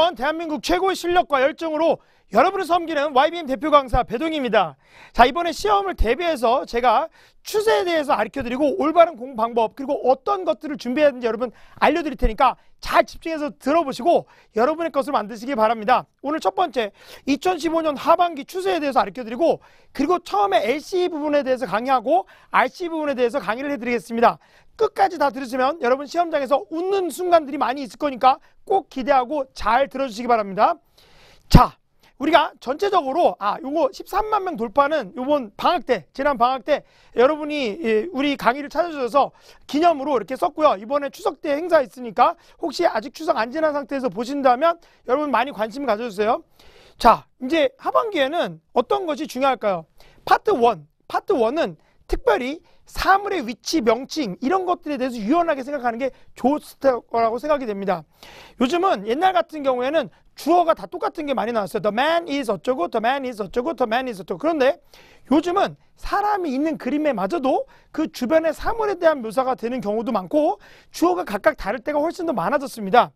여러분 대한민국 최고의 실력과 열정으로 여러분을 섬기는 YBM 대표 강사 배동입니다. 자 이번에 시험을 대비해서 제가 추세에 대해서 알려드리고 올바른 공부 방법 그리고 어떤 것들을 준비해야 되는지 여러분 알려드릴 테니까 잘 집중해서 들어보시고 여러분의 것을 만드시기 바랍니다. 오늘 첫 번째 2015년 하반기 추세에 대해서 알려드리고 그리고 처음에 LC e 부분에 대해서 강의하고 RC e 부분에 대해서 강의를 해드리겠습니다. 끝까지 다 들으시면 여러분 시험장에서 웃는 순간들이 많이 있을 거니까 꼭 기대하고 잘 들어주시기 바랍니다. 자, 우리가 전체적으로 아 요거 13만 명 돌파는 요번 방학 때 지난 방학 때 여러분이 예, 우리 강의를 찾아주셔서 기념으로 이렇게 썼고요 이번에 추석 때 행사 있으니까 혹시 아직 추석 안 지난 상태에서 보신다면 여러분 많이 관심 가져주세요 자 이제 하반기에는 어떤 것이 중요할까요 파트 1. 파트 1은 특별히 사물의 위치, 명칭 이런 것들에 대해서 유연하게 생각하는 게 좋을 거라고 생각이 됩니다. 요즘은 옛날 같은 경우에는 주어가 다 똑같은 게 많이 나왔어요. The man is 어쩌고, the man is 어쩌고, the man is 어쩌고. 그런데 요즘은 사람이 있는 그림에 맞아도그 주변의 사물에 대한 묘사가 되는 경우도 많고 주어가 각각 다를 때가 훨씬 더 많아졌습니다.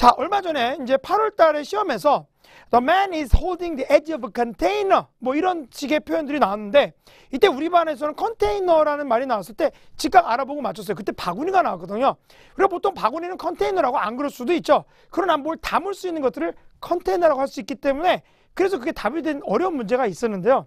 자, 얼마 전에 이제 8월 달에 시험에서 The man is holding the edge of a container. 뭐 이런 식의 표현들이 나왔는데 이때 우리 반에서는 컨테이너라는 말이 나왔을 때 즉각 알아보고 맞췄어요. 그때 바구니가 나왔거든요. 그리고 보통 바구니는 컨테이너라고 안 그럴 수도 있죠. 그러나 뭘 담을 수 있는 것들을 컨테이너라고 할 수 있기 때문에 그래서 그게 답이 된 어려운 문제가 있었는데요.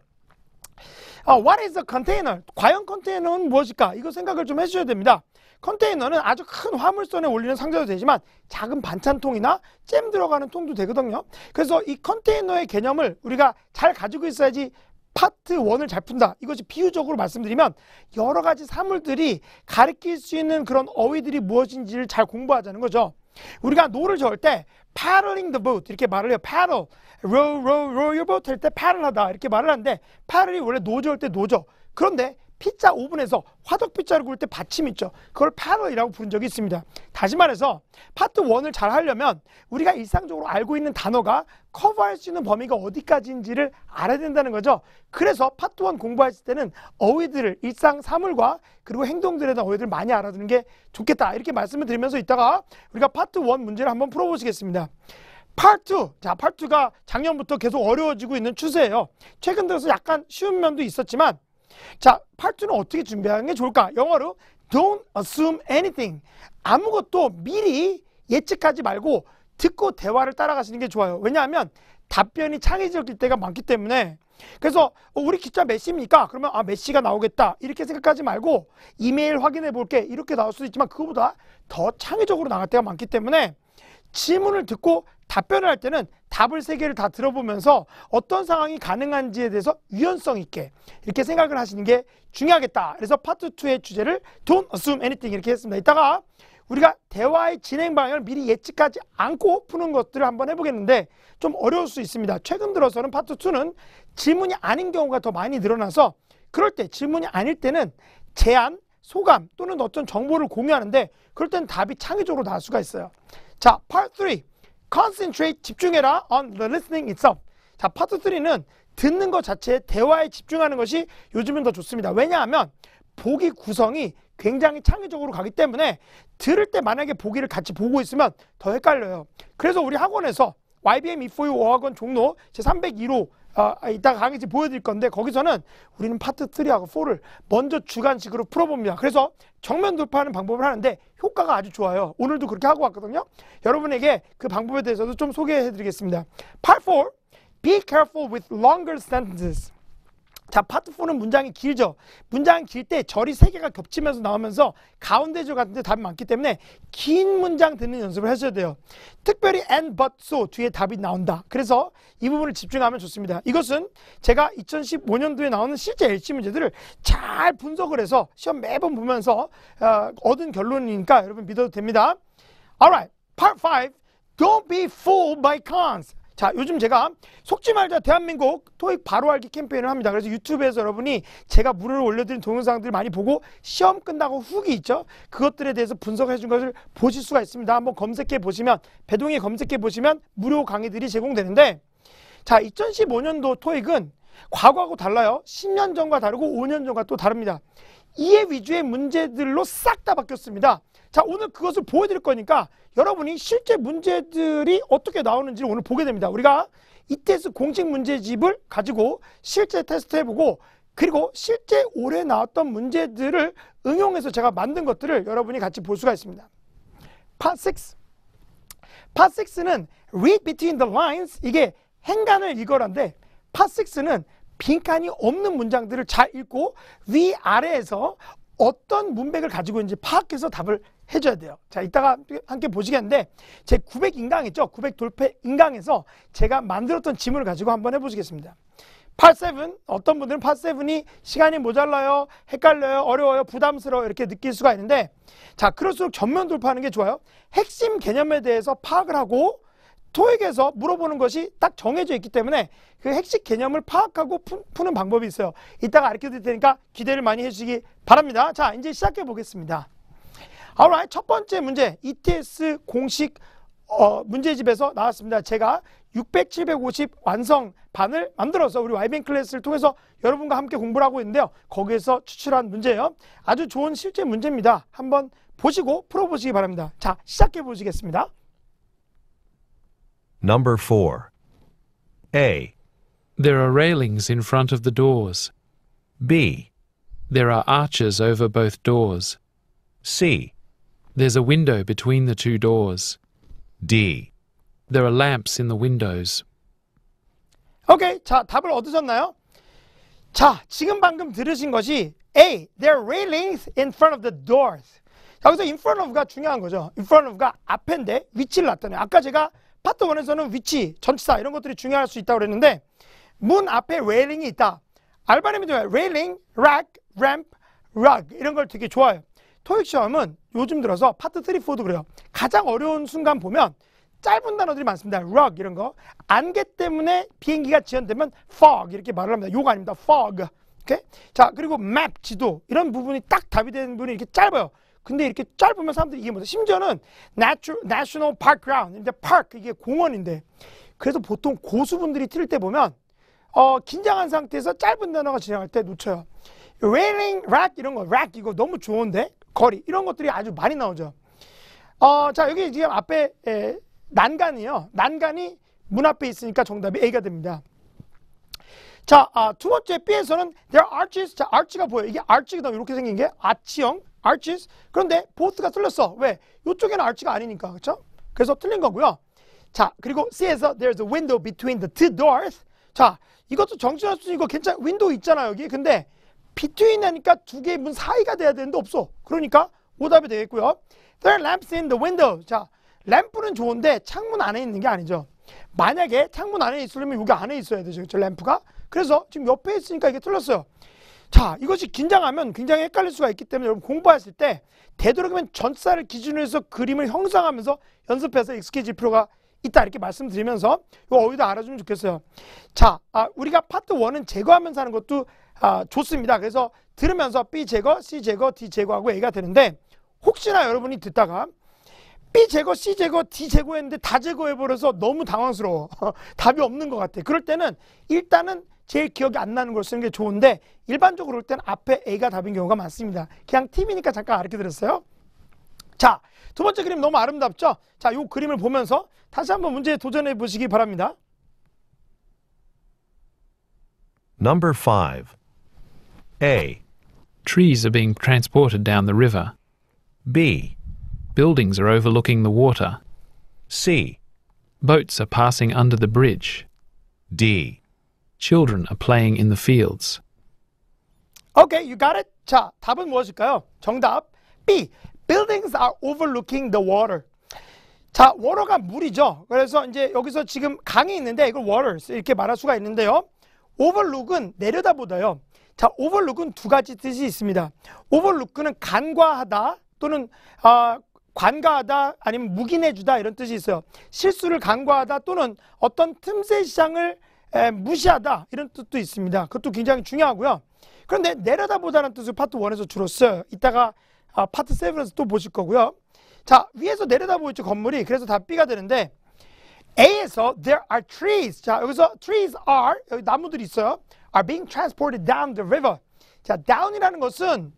아, what is a container? 과연 컨테이너는 무엇일까? 이거 생각을 좀 해주셔야 됩니다. 컨테이너는 아주 큰 화물선에 올리는 상자도 되지만 작은 반찬통이나 잼 들어가는 통도 되거든요. 그래서 이 컨테이너의 개념을 우리가 잘 가지고 있어야지 파트 원을잘 푼다. 이것이 비유적으로 말씀드리면 여러 가지 사물들이 가리킬 수 있는 그런 어휘들이 무엇인지를 잘 공부하자는 거죠. 우리가 노를 저을 때 paddling the boat 이렇게 말을 해요. paddle, row, row, row your boat 할 때 paddle 하다 이렇게 말을 하는데 paddle이 원래 노 저을 때 노죠. 그런데 피자 오븐에서 화덕피자를 구울 때 받침 있죠. 그걸 파러이라고 부른 적이 있습니다. 다시 말해서 파트 1을 잘 하려면 우리가 일상적으로 알고 있는 단어가 커버할 수 있는 범위가 어디까지인지를 알아야 된다는 거죠. 그래서 파트 1 공부했을 때는 어휘들을 일상 사물과 그리고 행동들에 대한 어휘들을 많이 알아두는 게 좋겠다. 이렇게 말씀을 드리면서 이따가 우리가 파트 1 문제를 한번 풀어보시겠습니다. 파트 2. 자, 파트가 작년부터 계속 어려워지고 있는 추세예요. 최근 들어서 약간 쉬운 면도 있었지만 자, 팔투는 어떻게 준비하는 게 좋을까? 영어로 don't assume anything. 아무것도 미리 예측하지 말고 듣고 대화를 따라가시는 게 좋아요. 왜냐하면 답변이 창의적일 때가 많기 때문에 그래서 어, 우리 기자 몇 시입니까? 그러면 아, 몇 시가 나오겠다. 이렇게 생각하지 말고 이메일 확인해 볼게. 이렇게 나올 수도 있지만 그거보다 더 창의적으로 나갈 때가 많기 때문에 질문을 듣고 답변을 할 때는 답을 세 개를 다 들어보면서 어떤 상황이 가능한지에 대해서 유연성 있게 이렇게 생각을 하시는 게 중요하겠다. 그래서 파트 2의 주제를 Don't assume anything 이렇게 했습니다. 이따가 우리가 대화의 진행 방향을 미리 예측하지 않고 푸는 것들을 한번 해보겠는데 좀 어려울 수 있습니다. 최근 들어서는 파트 2는 질문이 아닌 경우가 더 많이 늘어나서 그럴 때 질문이 아닐 때는 제안, 소감 또는 어떤 정보를 공유하는데 그럴 땐 답이 창의적으로 나올 수가 있어요. 자, part 3. concentrate 집중해라 on the listening itself. 자, 파트 3는 듣는 것 자체에 대화에 집중하는 것이 요즘은 더 좋습니다. 왜냐하면 보기 구성이 굉장히 창의적으로 가기 때문에 들을 때 만약에 보기를 같이 보고 있으면 더 헷갈려요. 그래서 우리 학원에서 YBM 242 어학원 종로 제301호 어, 아, 아, 이따 가 강의지 보여드릴 건데 거기서는 우리는 파트 3하고 4를 먼저 주관식으로 풀어봅니다. 그래서 정면 돌파하는 방법을 하는데 효과가 아주 좋아요. 오늘도 그렇게 하고 왔거든요. 여러분에게 그 방법에 대해서도 좀 소개해 드리겠습니다. Part 4. Be careful with longer sentences. 자, 파트 4는 문장이 길죠. 문장길 때 절이 세 개가 겹치면서 나오면서 가운데 줄 같은데 답이 많기 때문에 긴 문장 듣는 연습을 하셔야 돼요. 특별히 and but so 뒤에 답이 나온다. 그래서 이 부분을 집중하면 좋습니다. 이것은 제가 2015년도에 나오는 실제 LC 문제들을 잘 분석을 해서 시험 매번 보면서 어, 얻은 결론이니까 여러분 믿어도 됩니다. Alright, part 5. Don't be fooled by cons. 자, 요즘 제가 속지 말자 대한민국 토익 바로 알기 캠페인을 합니다. 그래서 유튜브에서 여러분이 제가 무료로 올려드린 동영상들 을 많이 보고 시험 끝나고 후기 있죠? 그것들에 대해서 분석해 준 것을 보실 수가 있습니다. 한번 검색해 보시면 배동이 검색해 보시면 무료 강의들이 제공되는데 자, 2015년도 토익은 과거하고 달라요. 10년 전과 다르고 5년 전과 또 다릅니다. 이해 위주의 문제들로 싹 다 바뀌었습니다. 자, 오늘 그것을 보여드릴 거니까 여러분이 실제 문제들이 어떻게 나오는지를 오늘 보게 됩니다. 우리가 이때스 공식 문제집을 가지고 실제 테스트해보고 그리고 실제 올해 나왔던 문제들을 응용해서 제가 만든 것들을 여러분이 같이 볼 수가 있습니다. 파 6. 파 6는 read between the lines 이게 행간을 읽어라인데 파 6는 빈칸이 없는 문장들을 잘 읽고 위아래에서 어떤 문맥을 가지고 있는지 파악해서 답을 해줘야 돼요. 자, 이따가 함께 보시겠는데 제 900 인강 있죠? 900 돌패 인강에서 제가 만들었던 지문을 가지고 한번 해보시겠습니다. 팟세븐 어떤 분들은 팟세븐이 시간이 모자라요 헷갈려요 어려워요 부담스러워 이렇게 느낄 수가 있는데 자 그럴수록 전면 돌파하는 게 좋아요 핵심 개념에 대해서 파악을 하고 토익에서 물어보는 것이 딱 정해져 있기 때문에 그 핵심 개념을 파악하고 푸는 방법이 있어요. 이따가 알려 드릴 테니까 기대를 많이 해주시기 바랍니다. 자, 이제 시작해 보겠습니다. 아 l r i 첫 번째 문제, ETS 공식 어, 문제집에서 나왔습니다. 제가 600, 750 완성반을 만들어서 우리 와이뱅 클래스를 통해서 여러분과 함께 공부를 하고 있는데요. 거기에서 추출한 문제예요. 아주 좋은 실제 문제입니다. 한번 보시고 풀어보시기 바랍니다. 자, 시작해 보시겠습니다. Number 4. A. There are railings in front of the doors. B. There are arches over both doors. C. There's a window between the two doors. D. There are lamps in the windows. Okay, 자, 답을 얻으셨나요? 자, 지금 방금 들으신 것이 A. There are railings in front of the doors. 여기서 in front of가 중요한 거죠. in front of가 앞인데 위치를 나타내요. 아까 제가 파트 원에서는 위치, 전치사 이런 것들이 중요할 수 있다고 그랬는데 문 앞에 레일링이 있다. 알바님미도아요 레일링, 락, 램프, 락 이런 걸 되게 좋아해요. 토익 시험은 요즘 들어서 파트 3, 4도 그래요. 가장 어려운 순간 보면 짧은 단어들이 많습니다. 락 이런 거. 안개 때문에 비행기가 지연되면 fog 이렇게 말을 합니다. 요가 아닙니다. fog. 오케이? 자, 그리고 map 지도 이런 부분이 딱 답이 되는 부분이 이렇게 짧아요. 근데 이렇게 짧으면 사람들이 이해 못해. 심지어는 Natu, National Parkground, 근데 Park 이게 공원인데 그래서 보통 고수분들이 틀릴 때 보면 어, 긴장한 상태에서 짧은 단어가 진행할 때 놓쳐요. Railing, rack 이런 거, rack 이거 너무 좋은데 거리 이런 것들이 아주 많이 나오죠. 어, 자 여기 지금 앞에 에, 난간이요. 난간이 문 앞에 있으니까 정답이 A가 됩니다. 자, 아, 두 번째 B에서는 their arches. 자, arch가 보여. 요 이게 arch가 이렇게 생긴 게 아치형 arches. 그런데 both가 틀렸어. 왜? 이쪽에는 arch가 아니니까. 그렇죠? 그래서 틀린 거고요. 자, 그리고 C에서 there's a window between the two doors. 자, 이것도 정신할 수 있고 괜찮 아 윈도우 있잖아, 여기. 근데 between 하니까 두 개의 문 사이가 돼야 되는데 없어. 그러니까 오답이 되겠고요. There are lamps in the window. 자, 램프는 좋은데 창문 안에 있는 게 아니죠. 만약에 창문 안에 있으려면 여기 안에 있어야 되죠. 저 램프가. 그래서 지금 옆에 있으니까 이게 틀렸어요. 자, 이것이 긴장하면 굉장히 헷갈릴 수가 있기 때문에 여러분 공부하실 때 되도록이면 전사를 기준으로 해서 그림을 형상하면서 연습해서 익숙해질 필요가 있다 이렇게 말씀드리면서 이거 어휘도 알아주면 좋겠어요. 자, 아, 우리가 파트 1은 제거하면서 하는 것도 아, 좋습니다. 그래서 들으면서 B 제거, C 제거, D 제거하고 A가 되는데 혹시나 여러분이 듣다가 B 제거, C 제거, D 제거했는데 다 제거해버려서 너무 당황스러워. 답이 없는 것 같아. 그럴 때는 일단은 제일 기억이 안 나는 걸 쓰는 게 좋은데 일반적으로 올땐 앞에 A가 답인 경우가 많습니다. 그냥 팁이니까 잠깐 르려드렸어요 자, 두 번째 그림 너무 아름답죠? 자, 이 그림을 보면서 다시 한번 문제에 도전해 보시기 바랍니다. Number 5. A. Trees are being transported down the river. B. Buildings are overlooking the water. C. Boats are passing under the bridge. D. Children are playing in the fields. Okay, you got it? 자, 답은 무엇일까요? 정답 B. Buildings are overlooking the water. 자, 워터가 물이죠. 그래서 이제 여기서 지금 강이 있는데 이걸 waters 이렇게 말할 수가 있는데요. overlook은 내려다보다요. 자, overlook은 두 가지 뜻이 있습니다. overlook는 간과하다 또는 아, 관과하다 아니면 묵인해주다 이런 뜻이 있어요. 실수를 간과하다 또는 어떤 틈새 시장을 무시하다 이런 뜻도 있습니다. 그것도 굉장히 중요하고요. 그런데 내려다보다는 뜻을 파트 1에서 주로 써 이따가 아, 파트 7에서 또 보실 거고요. 자 위에서 내려다보죠 건물이 그래서 다 B가 되는데 A에서 there are trees 자 여기서 trees are 여기 나무들이 있어요 are being transported down the river 자 down이라는 것은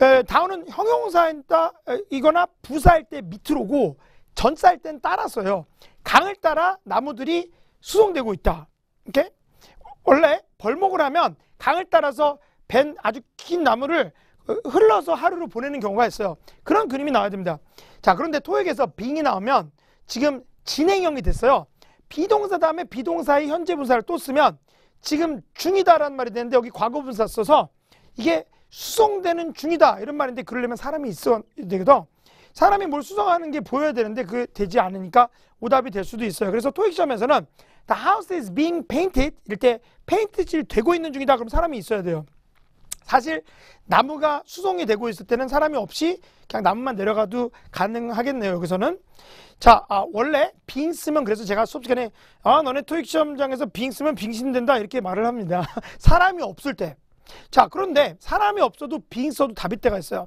에, down은 형용사인다 이거나 부사일 때 밑으로고 전사일 땐 따라서요 강을 따라 나무들이 수송되고 있다. 이렇게 원래 벌목을 하면 강을 따라서 밴 아주 긴 나무를 흘러서 하루를 보내는 경우가 있어요. 그런 그림이 나와야 됩니다. 자, 그런데 토익에서 빙이 나오면 지금 진행형이 됐어요. 비동사 다음에 비동사의 현재 분사를 또 쓰면 지금 중이다라는 말이 되는데 여기 과거 분사 써서 이게 수송되는 중이다 이런 말인데 그러려면 사람이 있어야 되거든. 사람이 뭘 수송하는 게 보여야 되는데 그게 되지 않으니까 오답이 될 수도 있어요. 그래서 토익 시험에서는 The house is being painted. 이럴 때 페인트칠 되고 있는 중이다. 그럼 사람이 있어야 돼요. 사실 나무가 수송이 되고 있을 때는 사람이 없이 그냥 나무만 내려가도 가능하겠네요. 여기서는 자 아, 원래 빙 쓰면 그래서 제가 수업 시간에 아 너네 토익 시험장에서 빙 쓰면 빙신 된다 이렇게 말을 합니다. 사람이 없을 때. 자 그런데 사람이 없어도 빙 써도 답일 때가 있어요.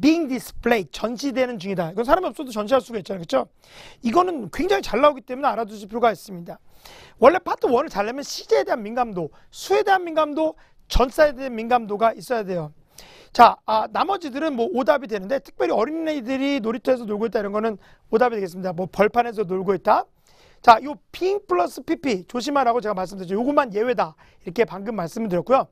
being displayed 전시되는 중이다. 이건 사람이 없어도 전시할 수가 있잖아요. 그렇죠? 이거는 굉장히 잘 나오기 때문에 알아두실 필요가 있습니다. 원래 파트 1을 잘 내면 시제에 대한 민감도, 수에 대한 민감도, 전사에 대한 민감도가 있어야 돼요. 자, 아, 나머지들은 뭐 오답이 되는데 특별히 어린애들이 놀이터에서 놀고 있다 이런 거는 오답이 되겠습니다. 뭐 벌판에서 놀고 있다. 자, 요핑 플러스 PP 조심하라고 제가 말씀드렸죠. 요것만 예외다. 이렇게 방금 말씀을 드렸고요.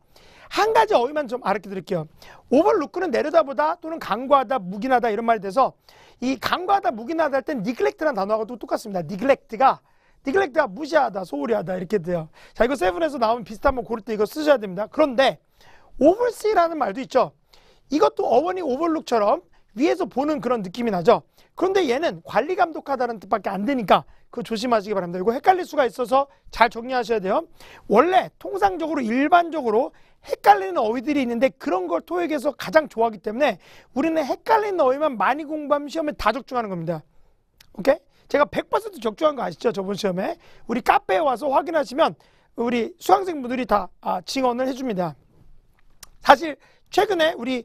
한 가지 어휘만 좀 알려 드릴게요. 오버루크는 내려다보다 또는 강과하다, 묵인하다 이런 말이 돼서 이 강과하다, 묵인하다 할땐 n e g l 라는 단어하고 또 똑같습니다. n e g l 가 n e g l 가 무시하다, 소홀히 하다 이렇게 돼요. 자, 이거 세븐에서 나온 비슷한 거 고를 때 이거 쓰셔야 됩니다. 그런데 o v e 라는 말도 있죠. 이것도 어원이 o v e 처럼 위에서 보는 그런 느낌이 나죠. 그런데 얘는 관리 감독하다는 뜻밖에 안 되니까 그 조심하시기 바랍니다. 이거 헷갈릴 수가 있어서 잘 정리하셔야 돼요. 원래 통상적으로 일반적으로 헷갈리는 어휘들이 있는데 그런 걸 토익에서 가장 좋아하기 때문에 우리는 헷갈리는 어휘만 많이 공부하면 시험에 다 적중하는 겁니다. 오케이? 제가 100% 적중한 거 아시죠? 저번 시험에. 우리 카페에 와서 확인하시면 우리 수강생분들이 다 아, 증언을 해줍니다. 사실 최근에 우리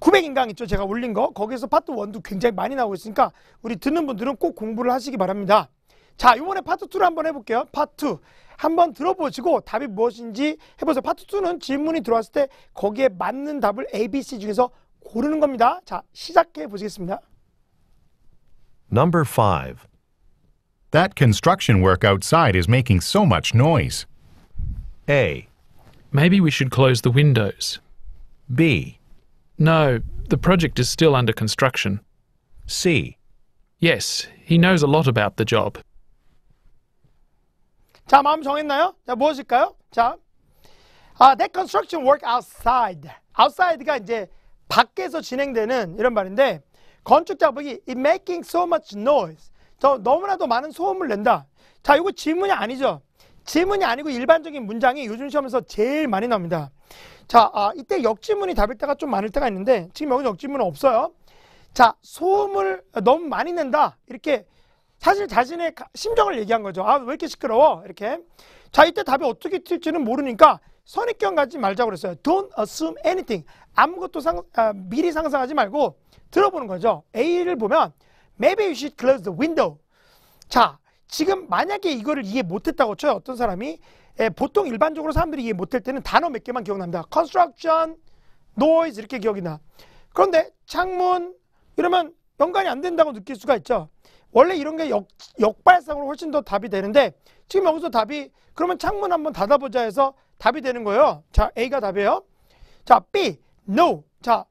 900인강 있죠? 제가 올린 거. 거기서 파트 1도 굉장히 많이 나오고 있으니까 우리 듣는 분들은 꼭 공부를 하시기 바랍니다. 자, 이번에 파트 2를 한번 해볼게요. 파트 2. 한번 들어보시고 답이 무엇인지 해보세요. 파트 2는 질문이 들어왔을 때 거기에 맞는 답을 A, B, C 중에서 고르는 겁니다. 자, 시작해 보시겠습니다. Number 5. That construction work outside is making so much noise. A. Maybe we should close the windows. B. No, the project is still under construction. C. Yes, he knows a lot about the job. 자, 마음 정했나요? 자, 무엇일까요? 자, 아, that construction work outside. outside가 이제 밖에서 진행되는 이런 말인데 건축 작업이 it making so much noise. 더 너무나도 많은 소음을 낸다. 자, 이거 질문이 아니죠. 질문이 아니고 일반적인 문장이 요즘 시험에서 제일 많이 나옵니다. 자, 아, 이때 역지문이 답일 때가 좀 많을 때가 있는데 지금 여기 역지문은 없어요. 자, 소음을 너무 많이 낸다. 이렇게 사실 자신의 심정을 얘기한 거죠. 아, 왜 이렇게 시끄러워? 이렇게. 자, 이때 답이 어떻게 튈지는 모르니까 선입견 가지 말자고 그랬어요. Don't assume anything. 아무것도 상, 아, 미리 상상하지 말고 들어보는 거죠. A를 보면 maybe you should close the window. 자, 지금 만약에 이거를 이해 못했다고 쳐요. 어떤 사람이 에, 예, 보통 일반적으로 사람들이 이해 못할 때는 단어 몇 개만 기억납니다. construction, noise 이렇게 기억이 나. 그런데 창문 이러면 연관이 안 된다고 느낄 수가 있죠. 원래 이런 게 역, 역발상으로 훨씬 더 답이 되는데 지금 여기서 답이 그러면 창문 한번 닫아보자 해서 답이 되는 거예요. 자, A가 답이에요. 자, B, no. 자,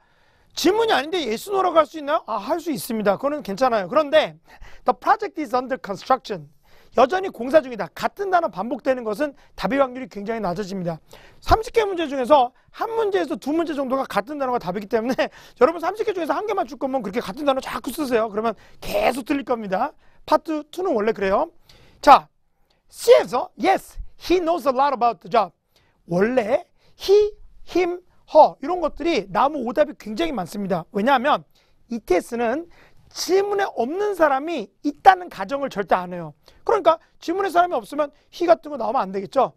질문이 아닌데 yes, n o 수 있나요? 아, 할 수 있습니다. 그거는 괜찮아요. 그런데 the project is under construction. 여전히 공사 중이다. 같은 단어 반복되는 것은 답의 확률이 굉장히 낮아집니다. 30개 문제 중에서 한 문제에서 두 문제 정도가 같은 단어가 답이기 때문에 여러분 30개 중에서 한개만줄 거면 그렇게 같은 단어 자꾸 쓰세요. 그러면 계속 틀릴 겁니다. 파트 2는 원래 그래요. 자, C에서 Yes, he knows a lot about the job. 원래 he, him, her 이런 것들이 나무 오답이 굉장히 많습니다. 왜냐하면 ETS는 지문에 없는 사람이 있다는 가정을 절대 안 해요. 그러니까 지문에 사람이 없으면 히 같은 거 나오면 안 되겠죠.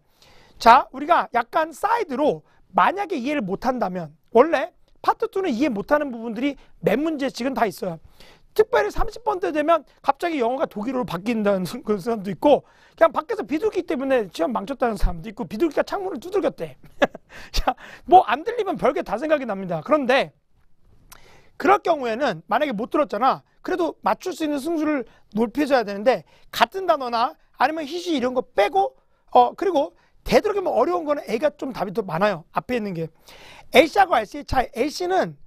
자, 우리가 약간 사이드로 만약에 이해를 못한다면 원래 파트 2는 이해 못하는 부분들이 몇 문제씩은 다 있어요. 특별히 3 0번때 되면 갑자기 영어가 독일어로 바뀐다는 그런 사람도 있고 그냥 밖에서 비둘기 때문에 시험 망쳤다는 사람도 있고 비둘기가 창문을 두들겼대. 자, 뭐 안 들리면 별게 다 생각이 납니다. 그런데 그럴 경우에는 만약에 못 들었잖아. 그래도 맞출 수 있는 승수를 높여줘야 되는데 같은 단어나 아니면 희시 이런 거 빼고 어 그리고 되도록이면 어려운 거는 A가 좀 답이 더 많아요. 앞에 있는 게. L씨하고 R씨의 차이. L씨는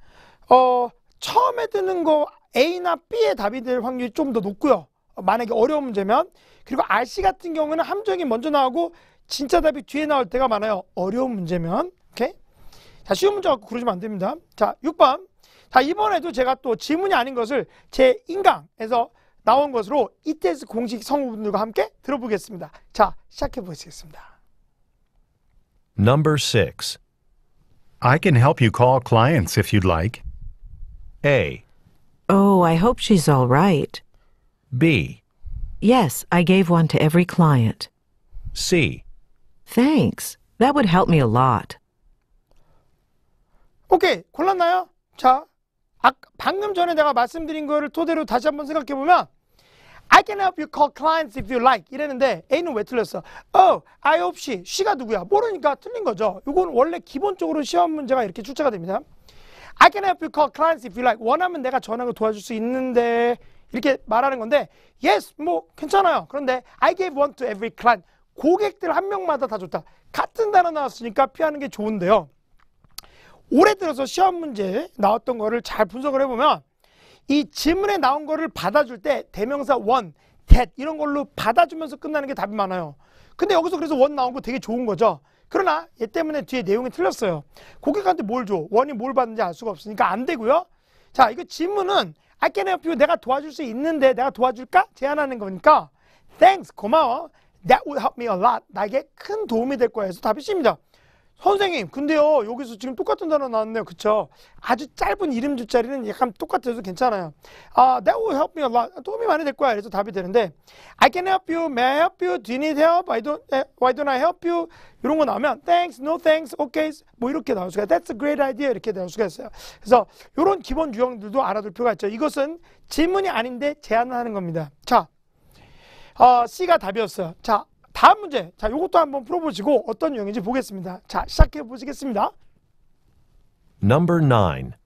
어 처음에 드는 거 A나 B의 답이 될 확률이 좀 더 높고요. 어, 만약에 어려운 문제면 그리고 RC 같은 경우는 함정이 먼저 나오고 진짜 답이 뒤에 나올 때가 많아요. 어려운 문제면. 오케이? 자, 쉬운 문제 갖고 그러시면 안 됩니다. 자, 6번. 자, 이번에도 제가 또 지문이 아닌 것을 제 인강에서 나온 것으로 ETS 공식 성우분들과 함께 들어보겠습니다. 자, 시작해 보시겠습니다. Number 6. I can help you call clients if you'd like. A. Oh, I hope she's all right. B. Yes, I gave one to every client. C. Thanks. That would help me a lot. 오케이, okay, 골랐나요? 자, 아, 방금 전에 내가 말씀드린 거를 토대로 다시 한번 생각해 보면 I can help you call clients if you like 이랬는데 A는 왜 틀렸어? Oh, I hope she. she가 누구야? 모르니까 틀린 거죠. 이건 원래 기본적으로 시험 문제가 이렇게 출제가 됩니다. I can help you call clients if you like. 원하면 내가 전화를 도와줄 수 있는데 이렇게 말하는 건데 yes, 뭐 괜찮아요. 그런데 I gave one to every client. 고객들 한 명마다 다 좋다. 같은 단어 나왔으니까 피하는 게 좋은데요. 올해 들어서 시험 문제 나왔던 거를 잘 분석을 해보면 이 질문에 나온 거를 받아줄 때 대명사 원, 댓 이런 걸로 받아주면서 끝나는 게 답이 많아요. 근데 여기서 그래서 원 나온 거 되게 좋은 거죠. 그러나 얘 때문에 뒤에 내용이 틀렸어요. 고객한테 뭘 줘? 원이 뭘 받는지 알 수가 없으니까 안 되고요. 자, 이거 질문은 I can help you. 내가 도와줄 수 있는데 내가 도와줄까? 제안하는 거니까 thanks, 고마워. That would help me a lot. 나에게 큰 도움이 될거예요그래서 답이 c 니다 선생님, 근데요, 여기서 지금 똑같은 단어 나왔네요. 그쵸? 아주 짧은 이름 줄자리는 약간 똑같아도 괜찮아요. 아, that will help me a lot. 도움이 많이 될 거야. 그래서 답이 되는데, I can help you, may I help you, do you need help, I don't, eh, why don't I help you? 이런 거 나오면, thanks, no thanks, okay. 뭐 이렇게 나올 수가, that's a great idea. 이렇게 나올 수가 있어요. 그래서 이런 기본 유형들도 알아둘 필요가 있죠. 이것은 질문이 아닌데 제안을 하는 겁니다. 자, 어, C가 답이었어요. 자, 다음 문제. 자, 이것도 한번 풀어보시고 어떤 유형인지 보겠습니다. 자, 시작해 보시겠습니다. Number 9.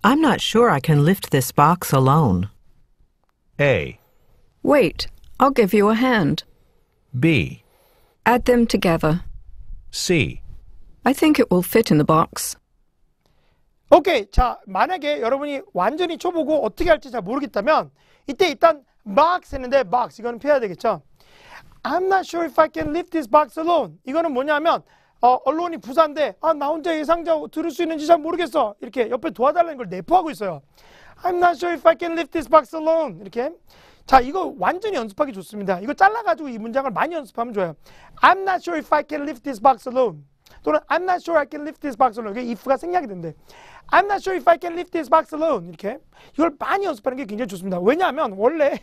I'm not sure I can lift this box alone. A. Wait, I'll give you a hand. B. Add them together. C. I think it will fit in the box. 오케이. 자, 만약에 여러분이 완전히 쳐보고 어떻게 할지 잘 모르겠다면 이때 일단 box 했는데 box 이거는 피해야 되겠죠. I'm not sure if I can lift this box alone. 이거는 뭐냐면 어, 언론이 부산데 아, 나 혼자 예상자 들을 수 있는지 잘 모르겠어. 이렇게 옆에 도와달라는 걸 내포하고 있어요. I'm not sure if I can lift this box alone. 이렇게. 자, 이거 완전히 연습하기 좋습니다. 이거 잘라가지고 이 문장을 많이 연습하면 좋아요. I'm not sure if I can lift this box alone. 또는 I'm not sure I can lift this box alone. 이게 if가 생략이 된대. I'm not sure if I can lift this box alone. 이렇게. 이걸 많이 연습하는 게 굉장히 좋습니다. 왜냐하면 원래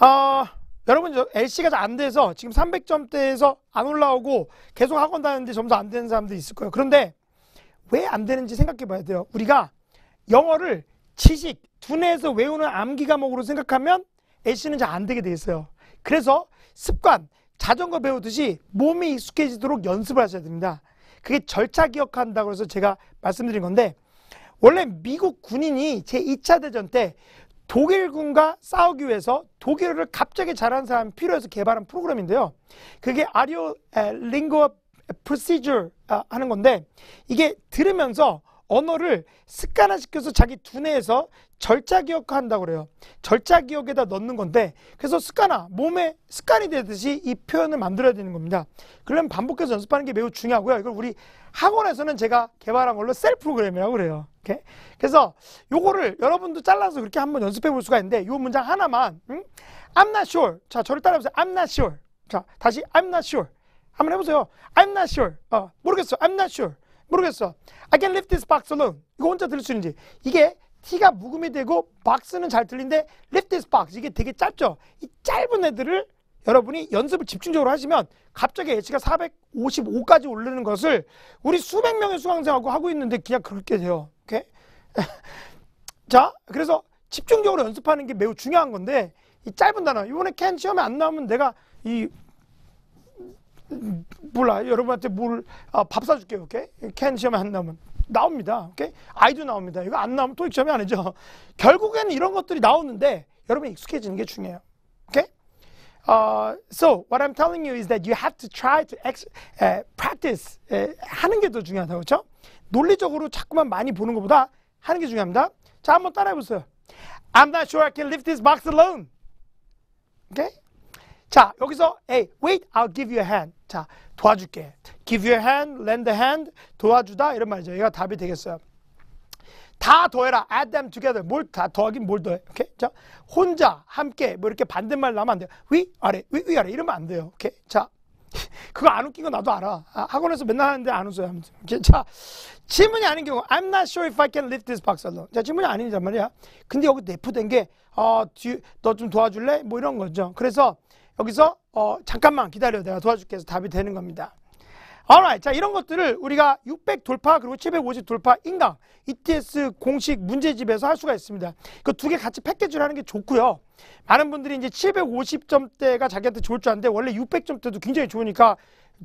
어, 여러분 저 LC가 잘 안 돼서 지금 300점대에서 안 올라오고 계속 학원 다니는데 점수 안 되는 사람도 있을 거예요. 그런데 왜 안 되는지 생각해 봐야 돼요. 우리가 영어를 지식, 두뇌에서 외우는 암기 과목으로 생각하면 LC는 잘 안 되게 돼 있어요. 그래서 습관, 자전거 배우듯이 몸이 익숙해지도록 연습을 하셔야 됩니다. 그게 절차 기억한다고 해서 제가 말씀드린 건데 원래 미국 군인이 제2차 대전 때 독일군과 싸우기 위해서 독일어를 갑자기 잘하는 사람이 필요해서 개발한 프로그램인데요. 그게 아리오 링거 프로시저 하는 건데 이게 들으면서 언어를 습관화시켜서 자기 두뇌에서 절차 기억한다고 그래요. 절차 기억에다 넣는 건데 그래서 습관화, 몸에 습관이 되듯이 이 표현을 만들어야 되는 겁니다. 그러면 반복해서 연습하는 게 매우 중요하고요. 이걸 우리 학원에서는 제가 개발한 걸로 셀 프로그램이라고 그래요. 이렇게. 그래서 요거를 여러분도 잘라서 그렇게 한번 연습해 볼 수가 있는데 요 문장 하나만 음? I'm not sure. 자, 저를 따라해 보세요. I'm not sure. 자, 다시 I'm not sure. 한번 해 보세요. I'm not sure. 어, 모르겠어. I'm not sure. 모르겠어. I can lift this box alone. 이거 혼자 들을 수 있는지. 이게 T가 묵음이 되고 박스는 잘 들리는데 lift this box 이게 되게 짧죠. 이 짧은 애들을 여러분이 연습을 집중적으로 하시면 갑자기 예치가 455까지 오르는 것을 우리 수백 명의 수강생하고 하고 있는데 그냥 그렇게 돼요. 자, 그래서 집중적으로 연습하는 게 매우 중요한 건데 이 짧은 단어, 이번에 캔 시험에 안 나오면 내가 이 몰라 여러분한테 물밥 아, 사줄게 요 오케이 캔 시험에 안 나오면 나옵니다 오케이 아이도 나옵니다 이거 안 나오면 토익 시험이 아니죠 결국에는 이런 것들이 나오는데 여러분이 익숙해지는 게 중요해요 오케이 uh, so what I'm telling you is that you have to try to ex, uh, practice uh, 하는 게 더 중요하다고 그렇죠 논리적으로 자꾸만 많이 보는 것보다 하는 게 중요합니다. 자, 한번 따라해 보세요. I'm not sure I can lift this box alone. Okay? 자, 여기서 hey, wait, I'll give you a hand. 자, 도와줄게. give your hand, lend a hand, 도와주다 이런 말이죠. 얘가 답이 되겠어요. 다 더해라. add them together. 뭘다 더하긴 뭘 더해. 오케이? 자, 혼자, 함께 뭐 이렇게 반대말 나면 안 돼요. 위, 아래, 위, 위, 아래 이러면 안 돼요. 오케이? 자, 그거 안 웃긴 거 나도 알아. 아, 학원에서 맨날 하는데 안 웃어요. 아무튼. 자, 질문이 아닌 경우 I'm not sure if I can lift this box alone. 자, 질문이 아니란 말이야. 근데 여기 내포된 게 어, 너좀 도와줄래? 뭐 이런 거죠. 그래서 여기서 어, 잠깐만 기다려. 내가 도와줄게 해서 답이 되는 겁니다. Alright, 자 이런 것들을 우리가 600 돌파 그리고 750 돌파 인강 ETS 공식 문제집에서 할 수가 있습니다. 그 두 개 같이 패키지를 하는 게 좋고요. 많은 분들이 이제 750점대가 자기한테 좋을 줄 아는데 원래 600점대도 굉장히 좋으니까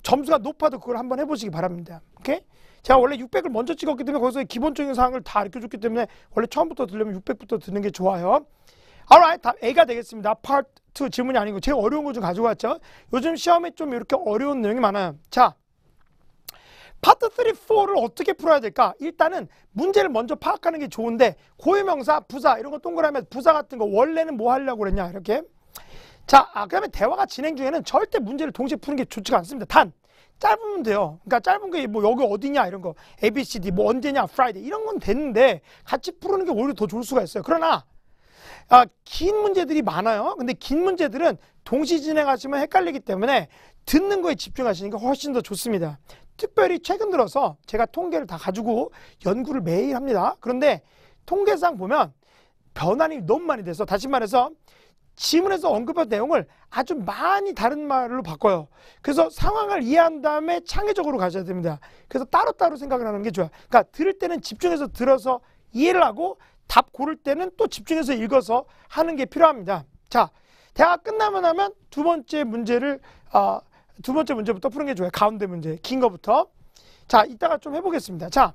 점수가 높아도 그걸 한번 해보시기 바랍니다. 오케이? 제가 원래 600을 먼저 찍었기 때문에 거기서 기본적인 사항을 다 알려줬기 때문에 원래 처음부터 들려면 600부터 듣는 게 좋아요. Alright, 답 A가 되겠습니다. Part 2 질문이 아니고 제일 어려운 거 좀 가져왔죠. 요즘 시험에 좀 이렇게 어려운 내용이 많아요. 자. 파트 3, 4를 어떻게 풀어야 될까? 일단은 문제를 먼저 파악하는 게 좋은데 고유명사, 부사 이런 거 동그라미 부사 같은 거 원래는 뭐 하려고 그랬냐 이렇게 자, 아, 그다음에 대화가 진행 중에는 절대 문제를 동시에 푸는 게 좋지가 않습니다. 단 짧으면 돼요. 그러니까 짧은 게 뭐 여기 어디냐 이런 거, A, B, C, D, 뭐 언제냐, Friday 이런 건됐는데 같이 푸는 게 오히려 더 좋을 수가 있어요. 그러나 아, 긴 문제들이 많아요. 근데 긴 문제들은 동시 진행하시면 헷갈리기 때문에 듣는 거에 집중하시는 게 훨씬 더 좋습니다. 특별히 최근 들어서 제가 통계를 다 가지고 연구를 매일 합니다. 그런데 통계상 보면 변환이 너무 많이 돼서 다시 말해서 지문에서 언급한 내용을 아주 많이 다른 말로 바꿔요. 그래서 상황을 이해한 다음에 창의적으로 가셔야 됩니다. 그래서 따로따로 생각을 하는 게 좋아요. 그러니까 들을 때는 집중해서 들어서 이해를 하고 답 고를 때는 또 집중해서 읽어서 하는 게 필요합니다. 자, 대화 끝나면 하면 두 번째 문제를 어, 두 번째 문제부터 푸는 게 좋아요. 가운데 문제 긴 거부터. 자, 이따가 좀 해보겠습니다. 자,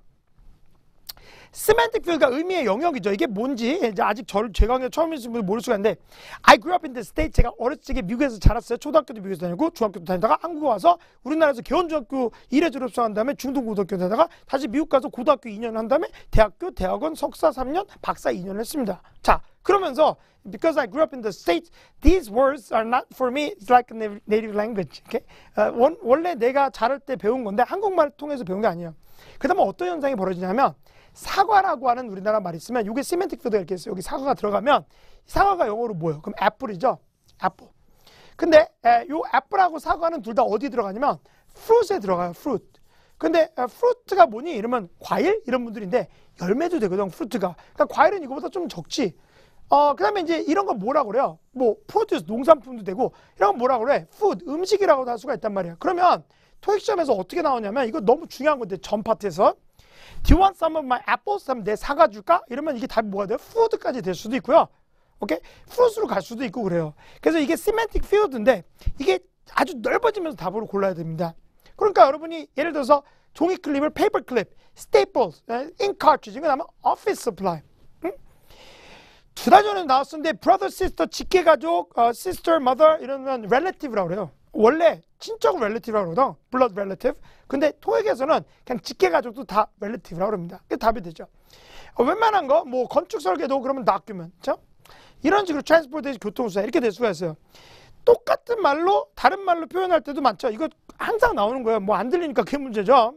semantic field가 의미의 영역이죠. 이게 뭔지 이제 아직 절, 제가 처음이신 분들 모를 수가 있는데 I grew up in the state. 제가 어렸을 적에 미국에서 자랐어요. 초등학교도 미국에서 다니고 중학교도 다니다가 한국에 와서 우리나라에서 개원중학교 1회 졸업한 다음에 중등고등학교 다니다가 다시 미국 가서 고등학교 2년 한 다음에 대학교, 대학원, 석사 3년, 박사 2년을 했습니다. 자, 그러면서 because I grew up in the states, these words are not for me. It's like a native language. Okay? Uh, 원, 원래 내가 자랄 때 배운 건데 한국말을 통해서 배운 게 아니에요. 그다음에 어떤 현상이 벌어지냐면 사과라고 하는 우리나라 말이 있으면 이게 시멘틱 피드가 게 있어요. 여기 사과가 들어가면 사과가 영어로 뭐예요? 그럼 애플이죠. 애플. 근데 이 애플하고 사과는 둘 다 어디 들어가냐면 fruit에 들어가요. fruit. 근데 에, fruit가 뭐니? 이러면 과일 이런 분들인데 열매도 되거든. fruit가. 그러니까 과일은 이거보다 좀 적지. 어, 그다음에 이제 이런 거 뭐라고 그래요? 뭐 프로듀스 농산품도 되고 이런 거 뭐라고 그래? food 음식이라고도 할 수가 있단 말이에요. 그러면 토익시험에서 어떻게 나오냐면 이거 너무 중요한 건데 전 파트에서 Do you want some of my apples? 하면 내 사과 줄까? 이러면 이게 답이 뭐가 돼요? food까지 될 수도 있고요. 오케이? fruit으로 갈 수도 있고 그래요. 그래서 이게 semantic field인데 이게 아주 넓어지면서 답으로 골라야 됩니다. 그러니까 여러분이 예를 들어서 종이 클립을 paper clip, staples, ink cartridge, 이거 나면 office supply. 응? 두달 전에 나왔었는데 brother, sister, 직계 가족, 어, sister, mother 이러면 relative라고 그래요. 원래 친척 relative라고 그러거든. blood relative. 근데 토익에서는 그냥 직계 가족도 다 relative라고 그럽니다 그게 답이 되죠. 어, 웬만한 거 뭐 건축 설계도 그러면 낚으면, u 그죠 이런 식으로 transportation 교통수사 이렇게 될 수가 있어요. 똑같은 말로 다른 말로 표현할 때도 많죠. 이거 항상 나오는 거예요. 뭐 안 들리니까 그게 문제죠.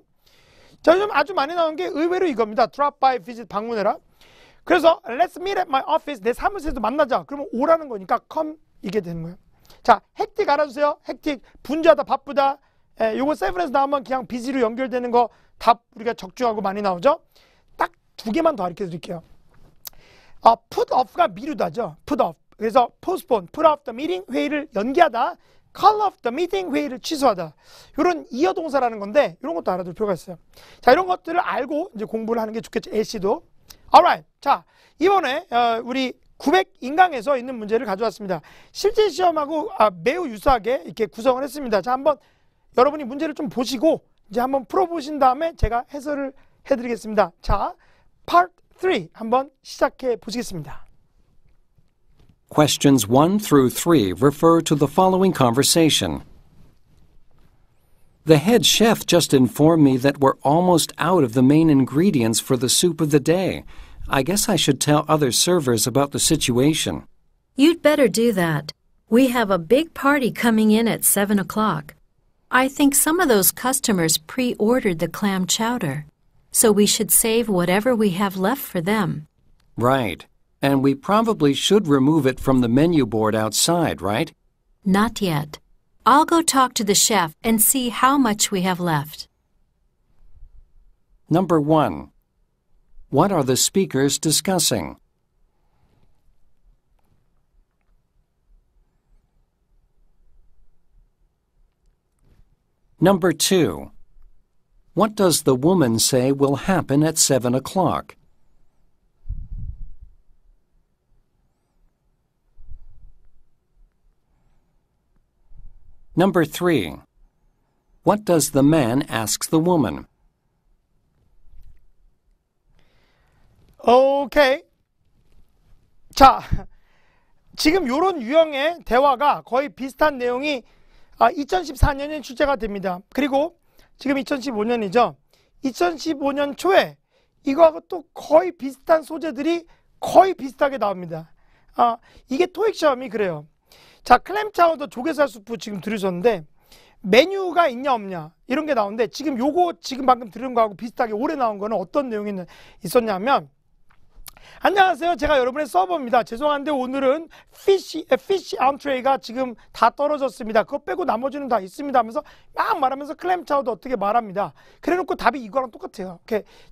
자, 요즘 아주 많이 나오는 게 의외로 이겁니다. drop by visit 방문해라. 그래서 let's meet at my office 내 사무실에서 만나자. 그러면 오라는 거니까 come 이게 되는 거예요. 자, 핵틱 알아주세요. 핵틱 분자다 바쁘다. 에, 예, 요거 세븐에서 나오면 그냥 비 g 로 연결되는 거답 우리가 적중하고 많이 나오죠. 딱 두 개만 더 가르쳐 드릴게요. 어, put off가 미루다죠. put off. 그래서 postpone, put off the meeting 회의를 연기하다. call off the meeting 회의를 취소하다. 요런 이어 동사라는 건데 요런 것도 알아둘 필요가 있어요. 자, 이런 것들을 알고 이제 공부를 하는 게 좋겠죠. 애씨도. alright. 자, 이번에 어, 우리 900 인강에서 있는 문제를 가져왔습니다. 실제 시험하고 아, 매우 유사하게 이렇게 구성을 했습니다. 자, 한번 여러분이 문제를 좀 보시고 이제 한번 풀어보신 다음에 제가 해설을 해드리겠습니다. 자, Part 3 한번 시작해 보시겠습니다. Questions 1 through 3 refer to the following conversation. The head chef just informed me that we're almost out of the main ingredients for the soup of the day. I guess I should tell other servers about the situation. You'd better do that. We have a big party coming in at 7 o'clock. I think some of those customers pre ordered the clam chowder, so we should save whatever we have left for them. Right. And we probably should remove it from the menu board outside, right? Not yet. I'll go talk to the chef and see how much we have left. Number one. What are the speakers discussing? Number two. What does the woman say will happen at seven o'clock? Number three. What does the man ask the woman? 오케이. 자, 지금 이런 유형의 대화가 거의 비슷한 내용이 2014년에 아, 출제가 됩니다. 그리고 지금 2015년이죠. 2015년 초에 이거하고 또 거의 비슷한 소재들이 거의 비슷하게 나옵니다. 아, 이게 토익 시험이 그래요. 자, 클램차우더 조개살 수프 지금 들으셨는데 메뉴가 있냐 없냐 이런 게 나오는데 지금 요거 지금 방금 들은 거하고 비슷하게 올해 나온 거는 어떤 내용이 있었냐면 안녕하세요. 제가 여러분의 서버입니다. 죄송한데 오늘은 피쉬, 피쉬 암트레이가 지금 다 떨어졌습니다. 그거 빼고 나머지는 다 있습니다 하면서 막 말하면서 클램 차우도 어떻게 말합니다. 그래 놓고 답이 이거랑 똑같아요.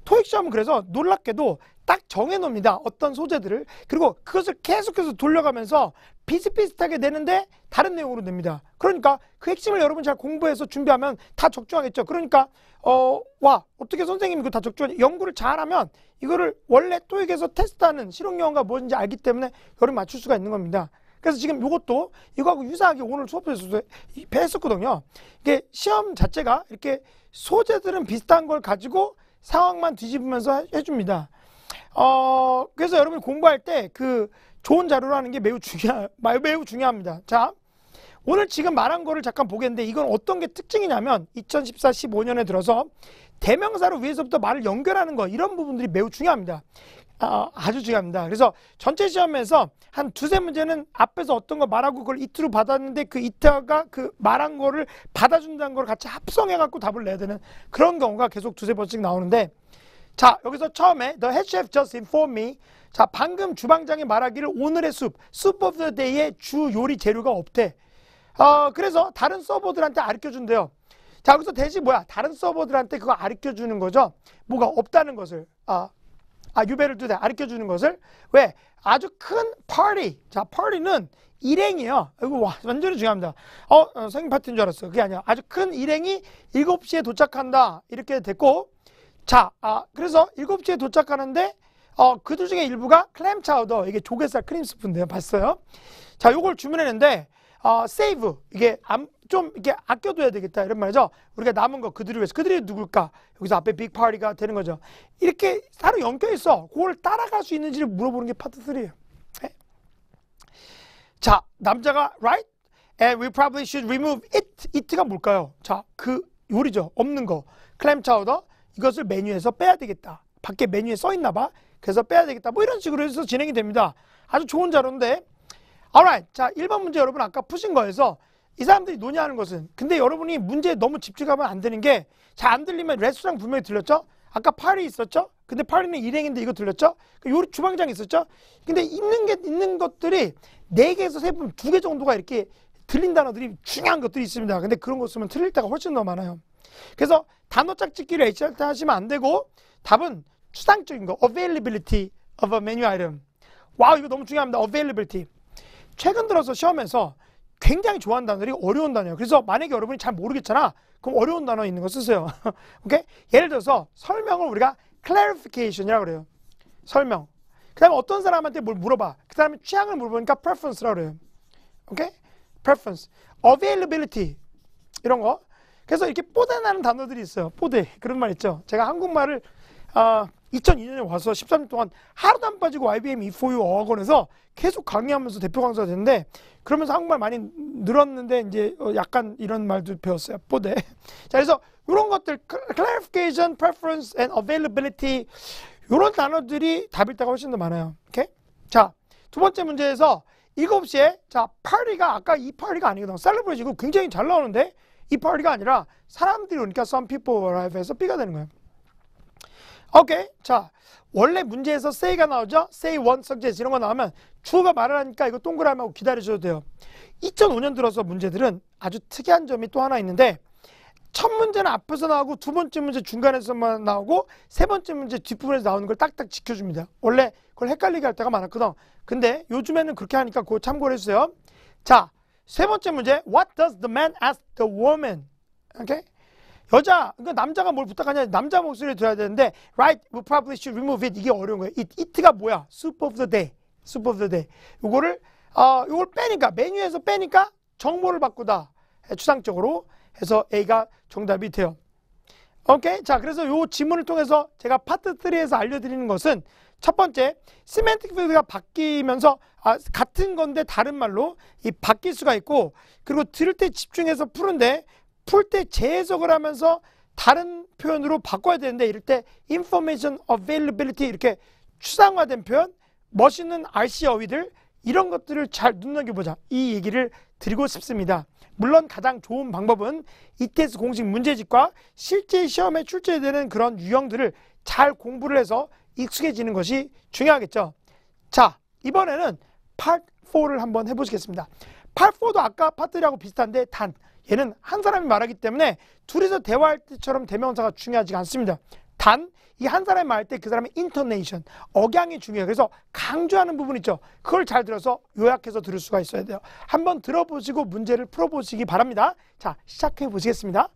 토익 시험은 그래서 놀랍게도 딱정해놓습니다 어떤 소재들을. 그리고 그것을 계속해서 돌려가면서 비슷비슷하게 되는데 다른 내용으로 됩니다 그러니까 그 핵심을 여러분 잘 공부해서 준비하면 다 적중하겠죠. 그러니까 어, 와 어떻게 선생님이 그 다 적중하냐. 연구를 잘하면 이거를 원래 토익에서 테스트하는 실용영어가 뭔지 알기 때문에 여러분 맞출 수가 있는 겁니다. 그래서 지금 이것도 이거하고 유사하게 오늘 수업에서도 배웠었거든요 이게 시험 자체가 이렇게 소재들은 비슷한 걸 가지고 상황만 뒤집으면서 해줍니다. 어, 그래서 여러분이 공부할 때그 좋은 자료라는 게 매우 중요 매우 중요합니다. 자, 오늘 지금 말한 거를 잠깐 보겠는데 이건 어떤 게 특징이냐면 2014, 15년에 들어서 대명사로 위에서부터 말을 연결하는 거 이런 부분들이 매우 중요합니다. 어, 아주 중요합니다. 그래서 전체 시험에서 한 두세 문제는 앞에서 어떤 거 말하고 그걸 이트로 받았는데 그 이트가 그 말한 거를 받아준다는 걸 같이 합성해갖고 답을 내야 되는 그런 경우가 계속 두세 번씩 나오는데 자 여기서 처음에 The head chef just informed me 자, 방금 주방장이 말하기를 오늘의 숲, 숲 오브 더 데이의 주 요리 재료가 없대. 어, 그래서 다른 서버들한테 가르쳐 준대요. 자, 그래서 대지 뭐야? 다른 서버들한테 그거 가르쳐 주는 거죠. 뭐가 없다는 것을. 아, 아 유배를 두대 가르쳐 주는 것을. 왜? 아주 큰 파티. 자, 파티는 일행이에요. 이거 와, 완전히 중요합니다. 어, 어 생일 파티인 줄 알았어. 그게 아니야. 아주 큰 일행이 7시에 도착한다. 이렇게 됐고. 자, 아, 그래서 7시에 도착하는데 어, 그들 중에 일부가 클램 차우더, 이게 조개살 크림 스프인데요. 봤어요? 자, 요걸 주문했는데, 어, 세이브, 이게 암, 좀 이렇게 아껴둬야 되겠다. 이런 말이죠. 우리가 남은 거 그들을 위해서. 그들이 누굴까? 여기서 앞에 빅 파리가 되는 거죠. 이렇게 따로 엮여있어. 그걸 따라갈 수 있는지를 물어보는 게 파트 3예요. 네? 자, 남자가 right? And we probably should remove it. it가 뭘까요? 자, 그 요리죠. 없는 거. 클램 차우더. 이것을 메뉴에서 빼야 되겠다. 밖에 메뉴에 써 있나 봐. 그래서 빼야 되겠다. 뭐 이런 식으로 해서 진행이 됩니다. 아주 좋은 자료인데. alright. 자, 1번 문제 여러분 아까 푸신 거에서 이 사람들이 논의하는 것은 근데 여러분이 문제에 너무 집중하면 안 되는 게 잘 안 들리면 레스토랑 분명히 들렸죠? 아까 파리 있었죠? 근데 파리는 일행인데 이거 들렸죠? 그러니까 요 주방장 있었죠? 근데 있는 게 있는 것들이 네개에서세 분 두 개 정도가 이렇게 들린 단어들이 중요한 것들이 있습니다. 근데 그런 거 쓰면 틀릴 때가 훨씬 더 많아요. 그래서 단어 짝짓기를 HR 때 하시면 안 되고 답은 추상적인 거 availability of a menu item 와우 이거 너무 중요합니다 availability 최근 들어서 시험에서 굉장히 좋아하는 단어들이 어려운 단어예요 그래서 만약에 여러분이 잘 모르겠잖아 그럼 어려운 단어 있는 거 쓰세요 오케이 예를 들어서 설명을 우리가 clarification이라고 그래요 설명 그 다음에 어떤 사람한테 뭘 물어봐 그 사람의 취향을 물어보니까 preference라고 그래요 오케이 preference availability 이런 거 그래서 이렇게 뽀대나는 단어들이 있어요. 뽀대 그런 말 있죠. 제가 한국말을 어, 2002년에 와서 13년 동안 하루도 안 빠지고 IBM E4U 어학원에서 계속 강의하면서 대표 강사가 됐는데 그러면서 한국말 많이 늘었는데 이제 어, 약간 이런 말도 배웠어요. 뽀대. 자, 그래서 이런 것들 clarification, preference and availability 이런 단어들이 답일 때가 훨씬 더 많아요. 오케이? 자, 두 번째 문제에서 7시에 자, 파리가 아까 이 파리가 아니거든. 셀러브레이션 굉장히 잘 나오는데 이 파리가 아니라 사람들이 오니까 some people arrive에서 B가 되는 거예요. 오케이. 자, 원래 문제에서 say가 나오죠? say one subject 이런 거 나오면 주어가 말을 하니까 이거 동그라미 하고 기다려줘도 돼요. 2005년 들어서 문제들은 아주 특이한 점이 또 하나 있는데 첫 문제는 앞에서 나오고 두 번째 문제 중간에서만 나오고 세 번째 문제 뒷부분에서 나오는 걸 딱딱 지켜줍니다. 원래 그걸 헷갈리게 할 때가 많았거든. 근데 요즘에는 그렇게 하니까 그거 참고를 해주세요. 자, 세 번째 문제 What does the man ask the woman? 오케이? 여자, 그러니까 남자가 뭘 부탁하냐, 남자 목소리를 들어야 되는데, right, we probably should remove it. 이게 어려운 거예요. it, it가 뭐야? soup of the day. soup of the day. 요거를, 어, 이걸 빼니까, 메뉴에서 빼니까 정보를 바꾸다. 추상적으로 해서 A가 정답이 돼요. 오케이. 자, 그래서 요 지문을 통해서 제가 파트 3에서 알려드리는 것은 첫 번째, 시멘틱 필드가 바뀌면서 아, 같은 건데 다른 말로 이 바뀔 수가 있고 그리고 들을 때 집중해서 푸는데 풀때 재해석을 하면서 다른 표현으로 바꿔야 되는데 이럴 때 information availability 이렇게 추상화된 표현, 멋있는 RC 어휘들 이런 것들을 잘 눈여겨보자 이 얘기를 드리고 싶습니다. 물론 가장 좋은 방법은 ETS 공식 문제집과 실제 시험에 출제되는 그런 유형들을 잘 공부를 해서 익숙해지는 것이 중요하겠죠. 자, 이번에는 Part 4를 한번 해보시겠습니다. Part 4도 아까 파트 r t 고 비슷한데 단 얘는 한 사람이 말하기 때문에 둘이서 대화할 때처럼 대명사가 중요하지 않습니다. 단이 한 사람이 말할 때그 사람의 인터네이션, 억양이 중요해요. 그래서 강조하는 부분 있죠. 그걸 잘 들어서 요약해서 들을 수가 있어야 돼요. 한번 들어보시고 문제를 풀어보시기 바랍니다. 자, 시작해 보시겠습니다.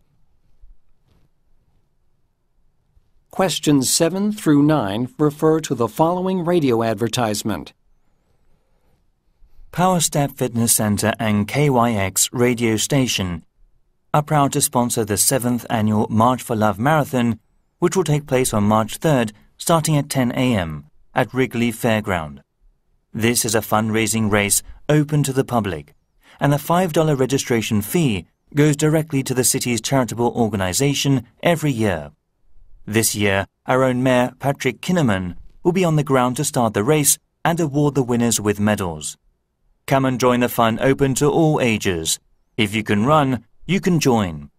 Questions 7 through 9 refer to the following radio advertisement. Power Step Fitness Center and KYX radio station are proud to sponsor the 7th annual March for Love Marathon, which will take place on March 3rd, starting at 10 a.m. at Wrigley Fairground. This is a fundraising race open to the public, and the $5 registration fee goes directly to the city's charitable organization every year. This year, our own Mayor Patrick Kinnaman will be on the ground to start the race and award the winners with medals. Come and join the fun open to all ages. If you can run, you can join.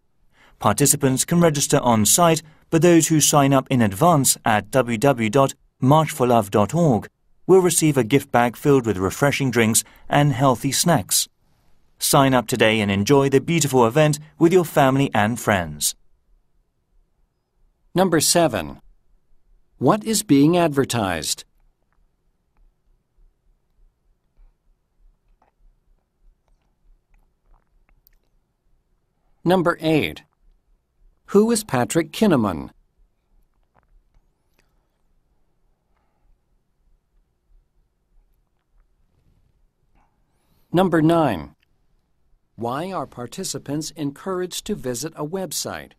Participants can register on site, but those who sign up in advance at www.marchforlove.org will receive a gift bag filled with refreshing drinks and healthy snacks. Sign up today and enjoy the beautiful event with your family and friends. Number 7. What is being advertised? Number 8. Who is Patrick Kinnaman? Number 9. Why are participants encouraged to visit a website?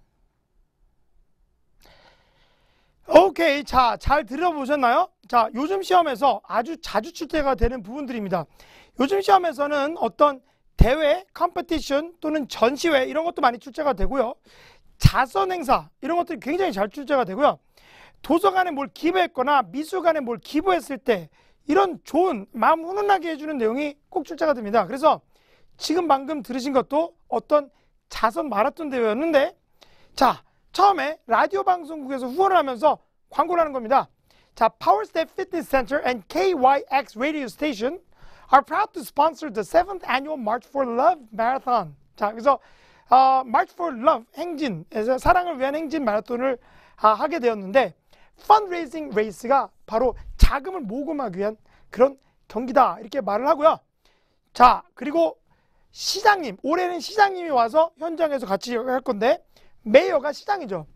Okay, 자, 잘 들어보셨나요? 자, 요즘 시험에서 아주 자주 출제가 되는 부분들입니다. 요즘 시험에서는 어떤 대회, 컴페티션 또는 전시회 이런 것도 많이 출제가 되고요. 자선 행사 이런 것들이 굉장히 잘 출제가 되고요. 도서관에 뭘 기부했거나 미술관에 뭘 기부했을 때 이런 좋은 마음 훈훈하게 해주는 내용이 꼭 출제가 됩니다. 그래서 지금 방금 들으신 것도 어떤 자선 마라톤 대회였는데 자 처음에 라디오 방송국에서 후원을 하면서 광고를 하는 겁니다. 자, 파워스텝 r 트 t 스 센터 i and KYX r a d 스테이션 are proud to sponsor the s e v e t h annual March for Love Marathon. 자, 그래서 어, March for Love 행진, 사랑을 위한 행진 마라톤을 아, 하게 되었는데 펀드레이징 레이스가 바로 자금을 모금하기 위한 그런 경기다 이렇게 말을 하고요. 자, 그리고 시장님, 올해는 시장님이 와서 현장에서 같이 할 건데 메이어가 시장이죠.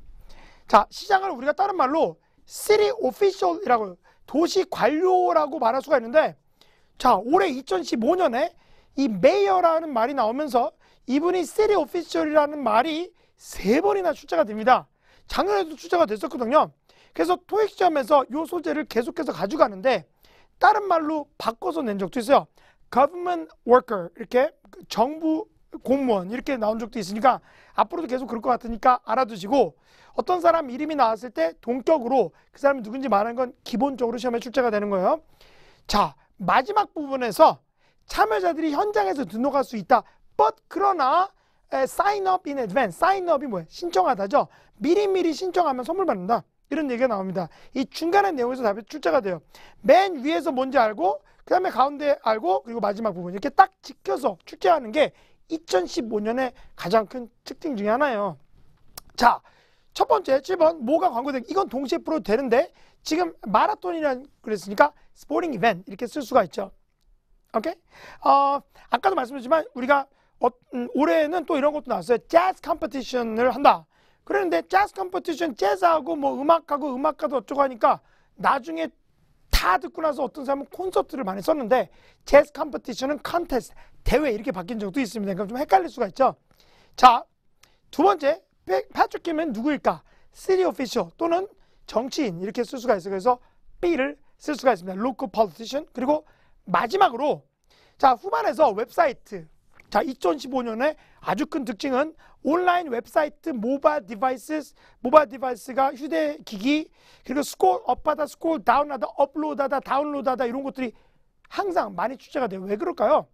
자, 시장을 우리가 다른 말로 city official이라고 도시 관료라고 말할 수가 있는데 자, 올해 2015년에 이 메이어라는 말이 나오면서 이분이 세리 오피셜이라는 말이 세 번이나 출제가 됩니다. 작년에도 출제가 됐었거든요. 그래서 토익 시험에서 요 소재를 계속해서 가져가는데 다른 말로 바꿔서 낸 적도 있어요. government worker 이렇게 그 정부 공무원 이렇게 나온 적도 있으니까 앞으로도 계속 그럴 것 같으니까 알아두시고 어떤 사람 이름이 나왔을 때 동격으로 그 사람이 누군지 말하는 건 기본적으로 시험에 출제가 되는 거예요. 자, 마지막 부분에서 참여자들이 현장에서 등록할 수 있다. But 그러나 sign up in advance. sign up이 뭐예요? 신청하다죠. 미리미리 신청하면 선물 받는다. 이런 얘기가 나옵니다. 이 중간의 내용에서 답이 출제가 돼요. 맨 위에서 뭔지 알고 그 다음에 가운데 알고 그리고 마지막 부분 이렇게 딱 지켜서 출제하는 게 2015년의 가장 큰 특징 중에 하나예요. 자, 첫 번째 7번 뭐가 광고되기 이건 동시에 풀어도 되는데 지금 마라톤이란 그랬으니까 s p o r t i 이렇게 쓸 수가 있죠. 오케이? 어, 아까도 말씀드렸지만 우리가 어, 음, 올해는 또 이런 것도 나왔어요. 재즈 컴퍼티션을 한다. 그랬는데 재즈 컴퍼티션 재즈하고 뭐 음악하고 음악가도 어쩌고 하니까 나중에 다 듣고 나서 어떤 사람은 콘서트를 많이 썼는데 재즈 컴퍼티션은 컨테스트 대회 이렇게 바뀐 적도 있습니다. 그럼 좀 헷갈릴 수가 있죠. 자, 두 번째 패트릭 김은 누구일까? 시리 오피셜 또는 정치인 이렇게 쓸 수가 있어요. 그래서 B를 쓸 수가 있습니다. local p o l i t i c n 그리고 마지막으로 자 후반에서 웹사이트 자 2015년에 아주 큰 특징은 온라인 웹사이트 모바 디바이스 모바 디바이스가 휴대기기 그리고 스콜 업하다 스콜 다운하다 업로드하다 다운로드하다 이런 것들이 항상 많이 출제가 돼요. 왜 그럴까요?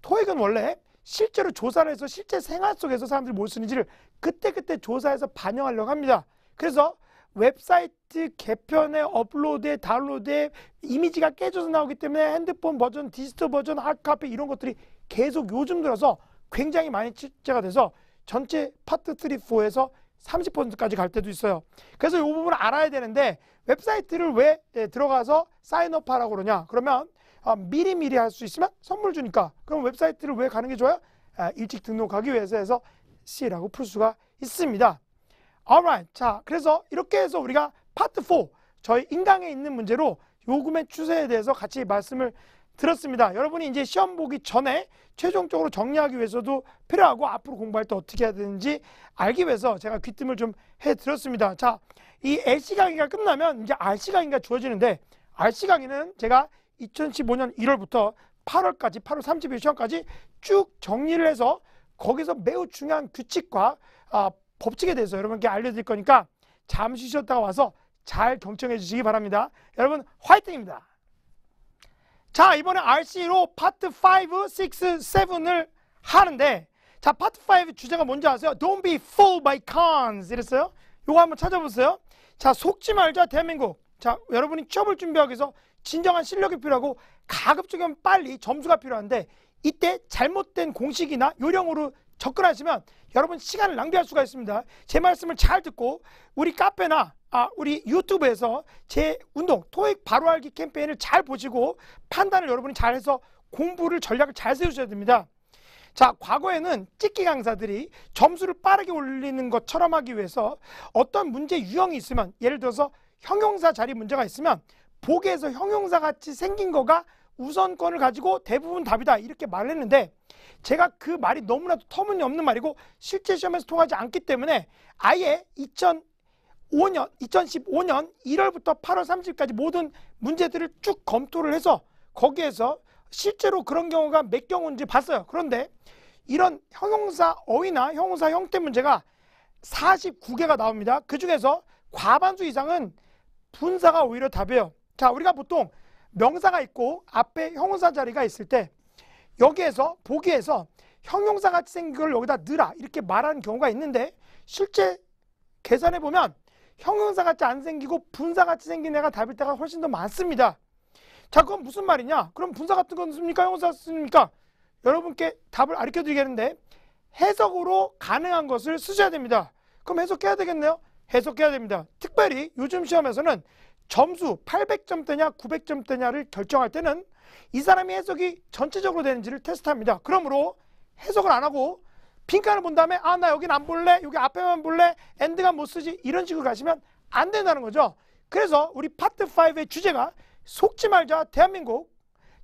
토익은 원래 실제로 조사를 해서 실제 생활 속에서 사람들이 뭘 쓰는지를 그때그때 조사해서 반영하려고 합니다. 그래서 웹사이트 개편에 업로드에 다운로드에 이미지가 깨져서 나오기 때문에 핸드폰 버전, 디지털 버전, 하카페 이런 것들이 계속 요즘 들어서 굉장히 많이 출제가 돼서 전체 파트 3, 4에서 30%까지 갈 때도 있어요. 그래서 이 부분을 알아야 되는데 웹사이트를 왜 예, 들어가서 사인업 하라고 그러냐. 그러면 어, 미리미리 할 수 있으면 선물 주니까. 그럼 웹사이트를 왜 가는 게 좋아요? 아, 일찍 등록하기 위해서 해서 C라고 풀 수가 있습니다. Alright. 자, 그래서 이렇게 해서 우리가 파트 4 저희 인강에 있는 문제로 요금의 추세에 대해서 같이 말씀을 들었습니다. 여러분이 이제 시험 보기 전에 최종적으로 정리하기 위해서도 필요하고 앞으로 공부할 때 어떻게 해야 되는지 알기 위해서 제가 귀뜸을 좀 해드렸습니다. 자, 이 LC 강의가 끝나면 이제 RC 강의가 주어지는데 RC 강의는 제가 2015년 1월부터 8월까지 8월 30일 시험까지 쭉 정리를 해서 거기서 매우 중요한 규칙과 아, 법칙에 대해서 여러분께 알려드릴 거니까 잠시 쉬었다가 와서 잘 경청해 주시기 바랍니다. 여러분 화이팅입니다. 자 이번에 RC로 파트 5, 6, 7을 하는데 자 파트 5 주제가 뭔지 아세요? Don't be fooled by cons 이랬어요. 요거 한번 찾아보세요. 자 속지 말자 대한민국. 자 여러분이 취업을 준비하기 위해서 진정한 실력이 필요하고 가급적이면 빨리 점수가 필요한데 이때 잘못된 공식이나 요령으로 접근하시면 여러분 시간을 낭비할 수가 있습니다. 제 말씀을 잘 듣고 우리 카페나 아, 우리 유튜브에서 제 운동 토익 바로 알기 캠페인을 잘 보시고 판단을 여러분이 잘해서 공부를 전략을 잘 세우셔야 됩니다. 자, 과거에는 찍기 강사들이 점수를 빠르게 올리는 것처럼 하기 위해서 어떤 문제 유형이 있으면 예를 들어서 형용사 자리 문제가 있으면 보기에서 형용사 같이 생긴 거가 우선권을 가지고 대부분 답이다 이렇게 말했는데 제가 그 말이 너무나도 터무니없는 말이고 실제 시험에서 통하지 않기 때문에 아예 2005년, 2015년 1월부터 8월 30일까지 모든 문제들을 쭉 검토를 해서 거기에서 실제로 그런 경우가 몇 경우인지 봤어요. 그런데 이런 형용사 어휘나 형용사 형태 문제가 49개가 나옵니다. 그 중에서 과반수 이상은 분사가 오히려 답이에요. 자, 우리가 보통 명사가 있고 앞에 형사 자리가 있을 때 여기에서 보기에서 형용사 같이 생긴 걸 여기다 넣으라 이렇게 말하는 경우가 있는데 실제 계산해 보면 형용사 같이 안 생기고 분사 같이 생긴 애가 답일 때가 훨씬 더 많습니다. 자 그건 무슨 말이냐? 그럼 분사 같은 건 씁니까? 형용사 씁니까? 여러분께 답을 가르쳐 드리겠는데 해석으로 가능한 것을 쓰셔야 됩니다. 그럼 해석해야 되겠네요. 해석해야 됩니다. 특별히 요즘 시험에서는 점수 800점대냐 900점대냐를 결정할 때는 이 사람의 해석이 전체적으로 되는지를 테스트합니다. 그러므로 해석을 안 하고 빈칸을 본 다음에 아 나 여긴 안 볼래 여기 앞에만 볼래 엔드가 못 뭐 쓰지 이런 식으로 가시면 안 된다는 거죠. 그래서 우리 파트 5의 주제가 속지 말자 대한민국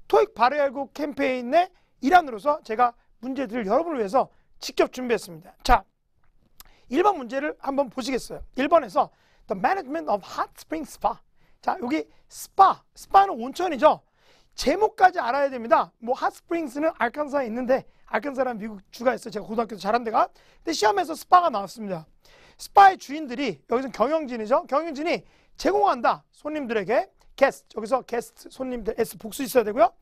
토익 발효 알 캠페인의 일환으로서 제가 문제들을 여러분을 위해서 직접 준비했습니다. 자, 1번 문제를 한번 보시겠어요. 1번에서 The Management of Hot Spring Spa. 자, 여기 스파, 스파는 온천이죠. 제목까지 알아야 됩니다. 뭐 핫스프링스는 알칸사에 있는데 알칸사라는 미국 주가 있어요. 제가 고등학교에서 잘한 데가. 근데 시험에서 스파가 나왔습니다. 스파의 주인들이 여기서 경영진이죠. 경영진이 제공한다. 손님들에게 g u e 여기서 g u e 손님들 s 복수 있어야 되고요.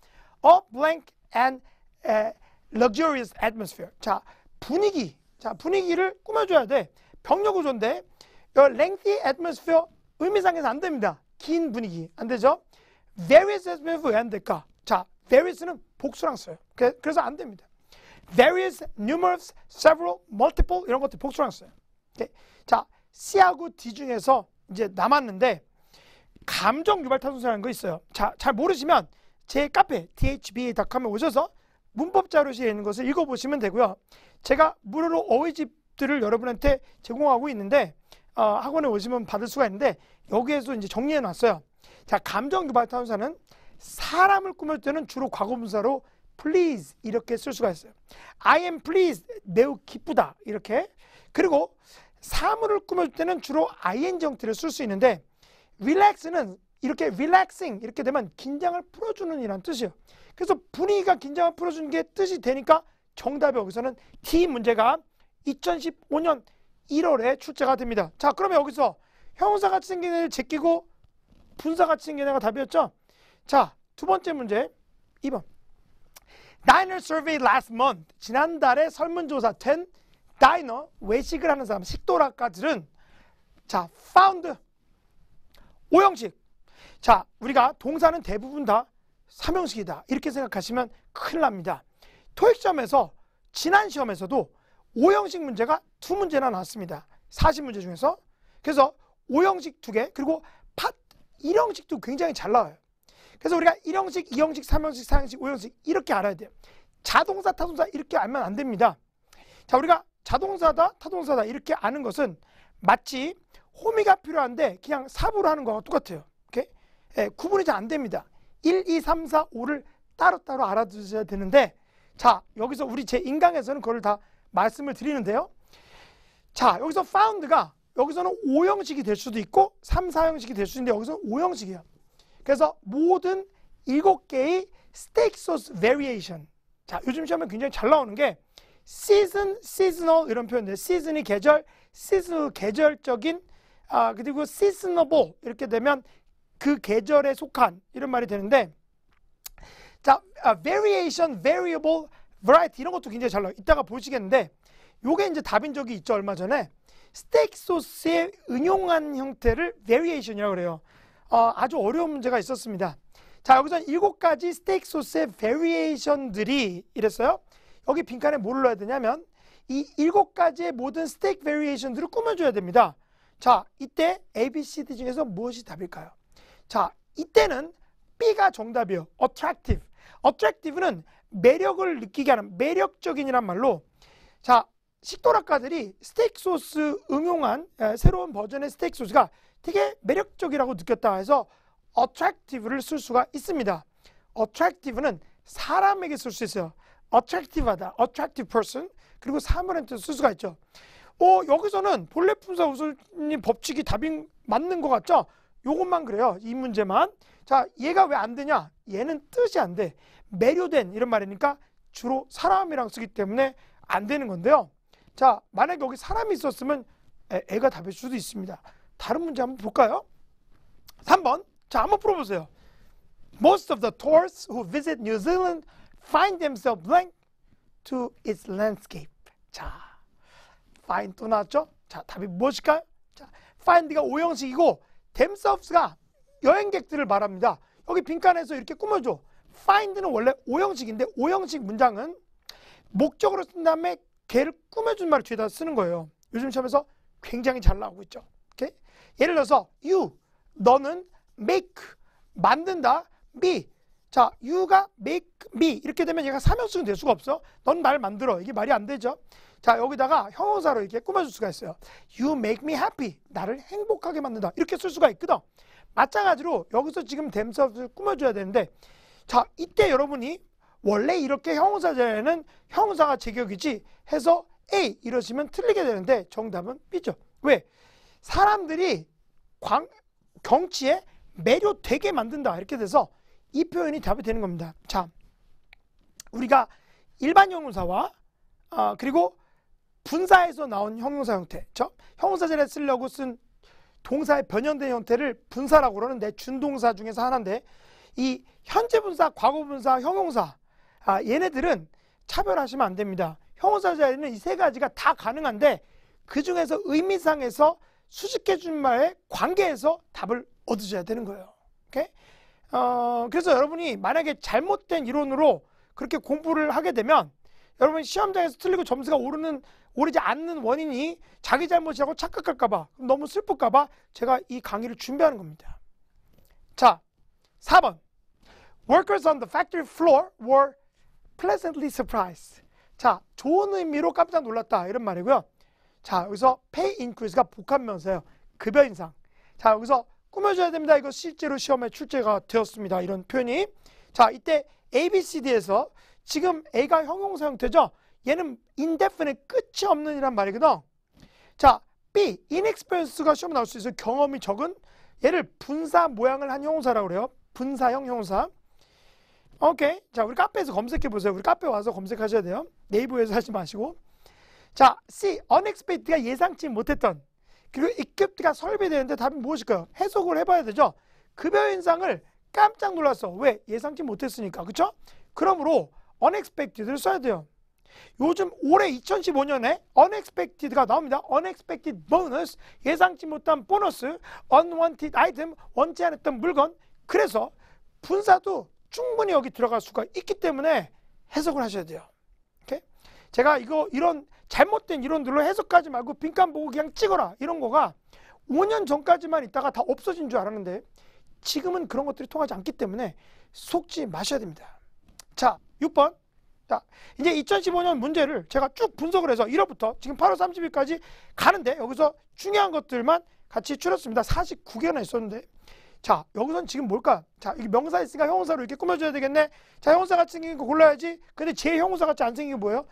a blank and a luxurious atmosphere. 자, 분위기. 자, 분위기를 꾸며 줘야 돼. 병력 구조인데 lengthy atmosphere 의미상에서 안 됩니다. 긴 분위기. 안 되죠? there is as 왜안 될까? 자, there is는 복수랑 써요. 그, 그래서 안 됩니다. there is, numerous, several, multiple 이런 것들 복수랑 써요. o k a 자, C하고 D 중에서 이제 남았는데 감정 유발 탄소라는 거 있어요. 자, 잘 모르시면 제 카페 dhba.com에 오셔서 문법 자료실에 있는 것을 읽어보시면 되고요. 제가 무료로 어휘집들을 여러분한테 제공하고 있는데 어, 학원에 오시면 받을 수가 있는데 여기에서 이제 정리해놨어요. 자, 감정 유발 타운사는 사람을 꾸밀 때는 주로 과거분사로 please 이렇게 쓸 수가 있어요. I am pleased 매우 기쁘다 이렇게 그리고 사물을 꾸밀 때는 주로 ing 형태를 쓸 수 있는데 relax는 이렇게 relaxing 이렇게 되면 긴장을 풀어주는 이란 뜻이에요. 그래서 분위기가 긴장을 풀어주는 게 뜻이 되니까 정답이 여기서는 T 문제가 2015년 1월에 출제가 됩니다. 자 그러면 여기서 형사같이 생긴 애를 제끼고 분사 가치는 계좌가 답이었죠? 자, 두 번째 문제 2번. Diner survey last month. 지난달에 설문조사 된 다이너 외식을 하는 사람 식도락가들은 자, found 오형식. 자, 우리가 동사는 대부분 다 삼형식이다. 이렇게 생각하시면 큰일 납니다. 토익 시험에서 지난 시험에서도 오형식 문제가 두 문제나 나왔습니다. 40문제 중에서. 그래서 오형식 두 개, 그리고 1형식도 굉장히 잘 나와요. 그래서 우리가 1형식, 2형식, 3형식, 4형식, 5형식 이렇게 알아야 돼요. 자동사, 타동사 이렇게 알면 안 됩니다. 자, 우리가 자동사다, 타동사다 이렇게 아는 것은 마치 호미가 필요한데 그냥 삽으로 하는 거와 똑같아요. 이렇게 예, 구분이 잘 안 됩니다. 1, 2, 3, 4, 5를 따로따로 알아두셔야 되는데 자, 여기서 우리 제 인강에서는 그걸 다 말씀을 드리는데요. 자, 여기서 found가 여기서는 5형식이 될 수도 있고 3, 4형식이 될수 있는데 여기서는 5형식이야. 그래서 모든 7개의 스테이크 소스 베리에이션 자 요즘 시험에 굉장히 잘 나오는 게 시즌, 시즌어 이런 표현들 시즌이 계절, 시즌 계절적인 아 그리고 시즌어보 이렇게 되면 그 계절에 속한 이런 말이 되는데 자 아, variation, variable, variety 이런 것도 굉장히 잘 나와요. 이따가 보시겠는데 요게 이제 답인 적이 있죠 얼마 전에 스테이크 소스에 응용한 형태를 variation이라고 그래요. 어, 아주 어려운 문제가 있었습니다. 자, 여기서 일곱 가지 스테이크 소스의 variation들이 이랬어요. 여기 빈칸에 뭘 넣어야 되냐면 이 일곱 가지의 모든 스테이크 variation들을 꾸며줘야 됩니다. 자, 이때 A, B, C, D 중에서 무엇이 답일까요? 자, 이때는 B가 정답이에요. attractive. attractive는 매력을 느끼게 하는 매력적인이란 말로 자, 식도락가들이 스테이크 소스 응용한 새로운 버전의 스테이크 소스가 되게 매력적이라고 느꼈다 해서 attractive를 쓸 수가 있습니다. attractive는 사람에게 쓸 수 있어요. attractive하다, attractive person 그리고 사물한테 쓸 수가 있죠. 어, 여기서는 본래 품사 우선님 법칙이 답이 맞는 것 같죠? 요것만 그래요. 이 문제만. 자, 얘가 왜 안 되냐? 얘는 뜻이 안 돼. 매료된 이런 말이니까 주로 사람이랑 쓰기 때문에 안 되는 건데요. 자, 만약 여기 사람이 있었으면 애, 가 답일 수도 있습니다. 다른 문제 한번 볼까요? 3번. 자, 한번 풀어보세요. Most of the tourists who visit New Zealand find themselves blank to its landscape. 자, find 또 나왔죠? 자, 답이 무엇일까요? 자, find가 오형식이고 themselves가 여행객들을 말합니다. 여기 빈칸에서 이렇게 꾸며줘. find는 원래 오형식인데 오형식 문장은 목적으로 쓴 다음에 개를 꾸며준 말을 뒤에다 쓰는 거예요. 요즘 시험에서 굉장히 잘 나오고 있죠. 오케이? 예를 들어서 you, 너는 make, 만든다, me. 자, you가 make me 이렇게 되면 얘가 삼형식은 될 수가 없어. 넌날 만들어. 이게 말이 안 되죠. 자, 여기다가 형용사로 이렇게 꾸며줄 수가 있어요. You make me happy. 나를 행복하게 만든다. 이렇게 쓸 수가 있거든. 마찬가지로 여기서 지금 댐서 e m 를 꾸며줘야 되는데 자, 이때 여러분이 원래 이렇게 형사자에는형사가 제격이지 해서 A 이러시면 틀리게 되는데 정답은 B죠. 왜? 사람들이 광, 경치에 매료되게 만든다 이렇게 돼서 이 표현이 답이 되는 겁니다. 자, 우리가 일반 형용사와 아, 그리고 분사에서 나온 형용사 형태, 저 형용사절에 쓰려고 쓴 동사의 변형된 형태를 분사라고 그러는데 준동사 중에서 하나인데 이 현재 분사, 과거 분사, 형용사 아, 얘네들은 차별하시면 안 됩니다. 형사 자리는 이 세 가지가 다 가능한데 그 중에서 의미상에서 수직해 준 말의 관계에서 답을 얻으셔야 되는 거예요. 오케이? 어, 그래서 여러분이 만약에 잘못된 이론으로 그렇게 공부를 하게 되면 여러분 시험장에서 틀리고 점수가 오르는 오르지 않는 원인이 자기 잘못이라고 착각할까봐 너무 슬플까봐 제가 이 강의를 준비하는 겁니다. 자, 4번. Workers on the factory floor were pleasantly surprised. 자, 좋은 의미로 깜짝 놀랐다. 이런 말이고요. 자, 여기서 pay increase가 복합명사예요. 급여 인상. 자, 여기서 꾸며줘야 됩니다. 이거 실제로 시험에 출제가 되었습니다. 이런 표현이. 자, 이때 ABCD에서 지금 A가 형용사 형태죠. 얘는 indefinite 끝이 없는 이란 말이거든. 자, B, inexperience가 시험에 나올 수 있어요. 경험이 적은 얘를 분사 모양을 한 형용사라고 그래요. 분사형 형용사. 오케이. 자, 우리 카페에서 검색해 보세요. 우리 카페 와서 검색하셔야 돼요. 네이버에서 하지 마시고. 자, C. unexpected가 예상치 못했던 그리고 equipped가 설비되는데 답이 무엇일까요? 해석을 해봐야 되죠. 급여 인상을 깜짝 놀랐어. 왜? 예상치 못했으니까. 그쵸 그러므로 unexpected를 써야 돼요. 요즘 올해 2015년에 unexpected가 나옵니다. unexpected bonus, 예상치 못한 보너스, unwanted item, 원치 않았던 물건. 그래서 분사도 충분히 여기 들어갈 수가 있기 때문에 해석을 하셔야 돼요. 이렇게 제가 이거 이런 잘못된 이론들로 해석하지 말고 빈칸 보고 그냥 찍어라 이런 거가 5년 전까지만 있다가 다 없어진 줄 알았는데 지금은 그런 것들이 통하지 않기 때문에 속지 마셔야 됩니다. 자, 6번. 자, 이제 2015년 문제를 제가 쭉 분석을 해서 1월부터 지금 8월 30일까지 가는데 여기서 중요한 것들만 같이 추렸습니다. 49개나 있었는데 자, 여기선 지금 뭘까? 자, 이게 명사 있으니까 형사로 이렇게 꾸며줘야 되겠네. 자, 형사 같이 생긴 거 골라야지. 근데 제형사 같이 안 생긴 게 뭐예요?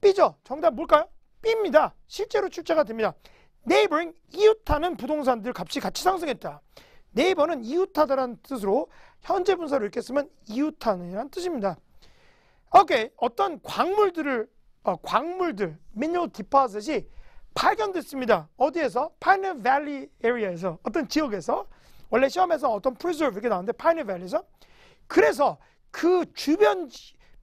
삐죠 정답 뭘까요? 삐입니다 실제로 출제가 됩니다. 네이버는 이웃하는 부동산들 값이 같이 상승했다. 네이버는 이웃하다라는 뜻으로 현재 분사로 이렇게 쓰면 이웃하는이라는 뜻입니다. 오케이. 어떤 광물들을 어, 광물들, 미네랄 디파셋이 발견됐습니다. 어디에서? 파이널 밸리 에리어에서 어떤 지역에서 원래 시험에서 어떤 preserve 이렇게 나오는데 pioneer value에서 그래서 그 주변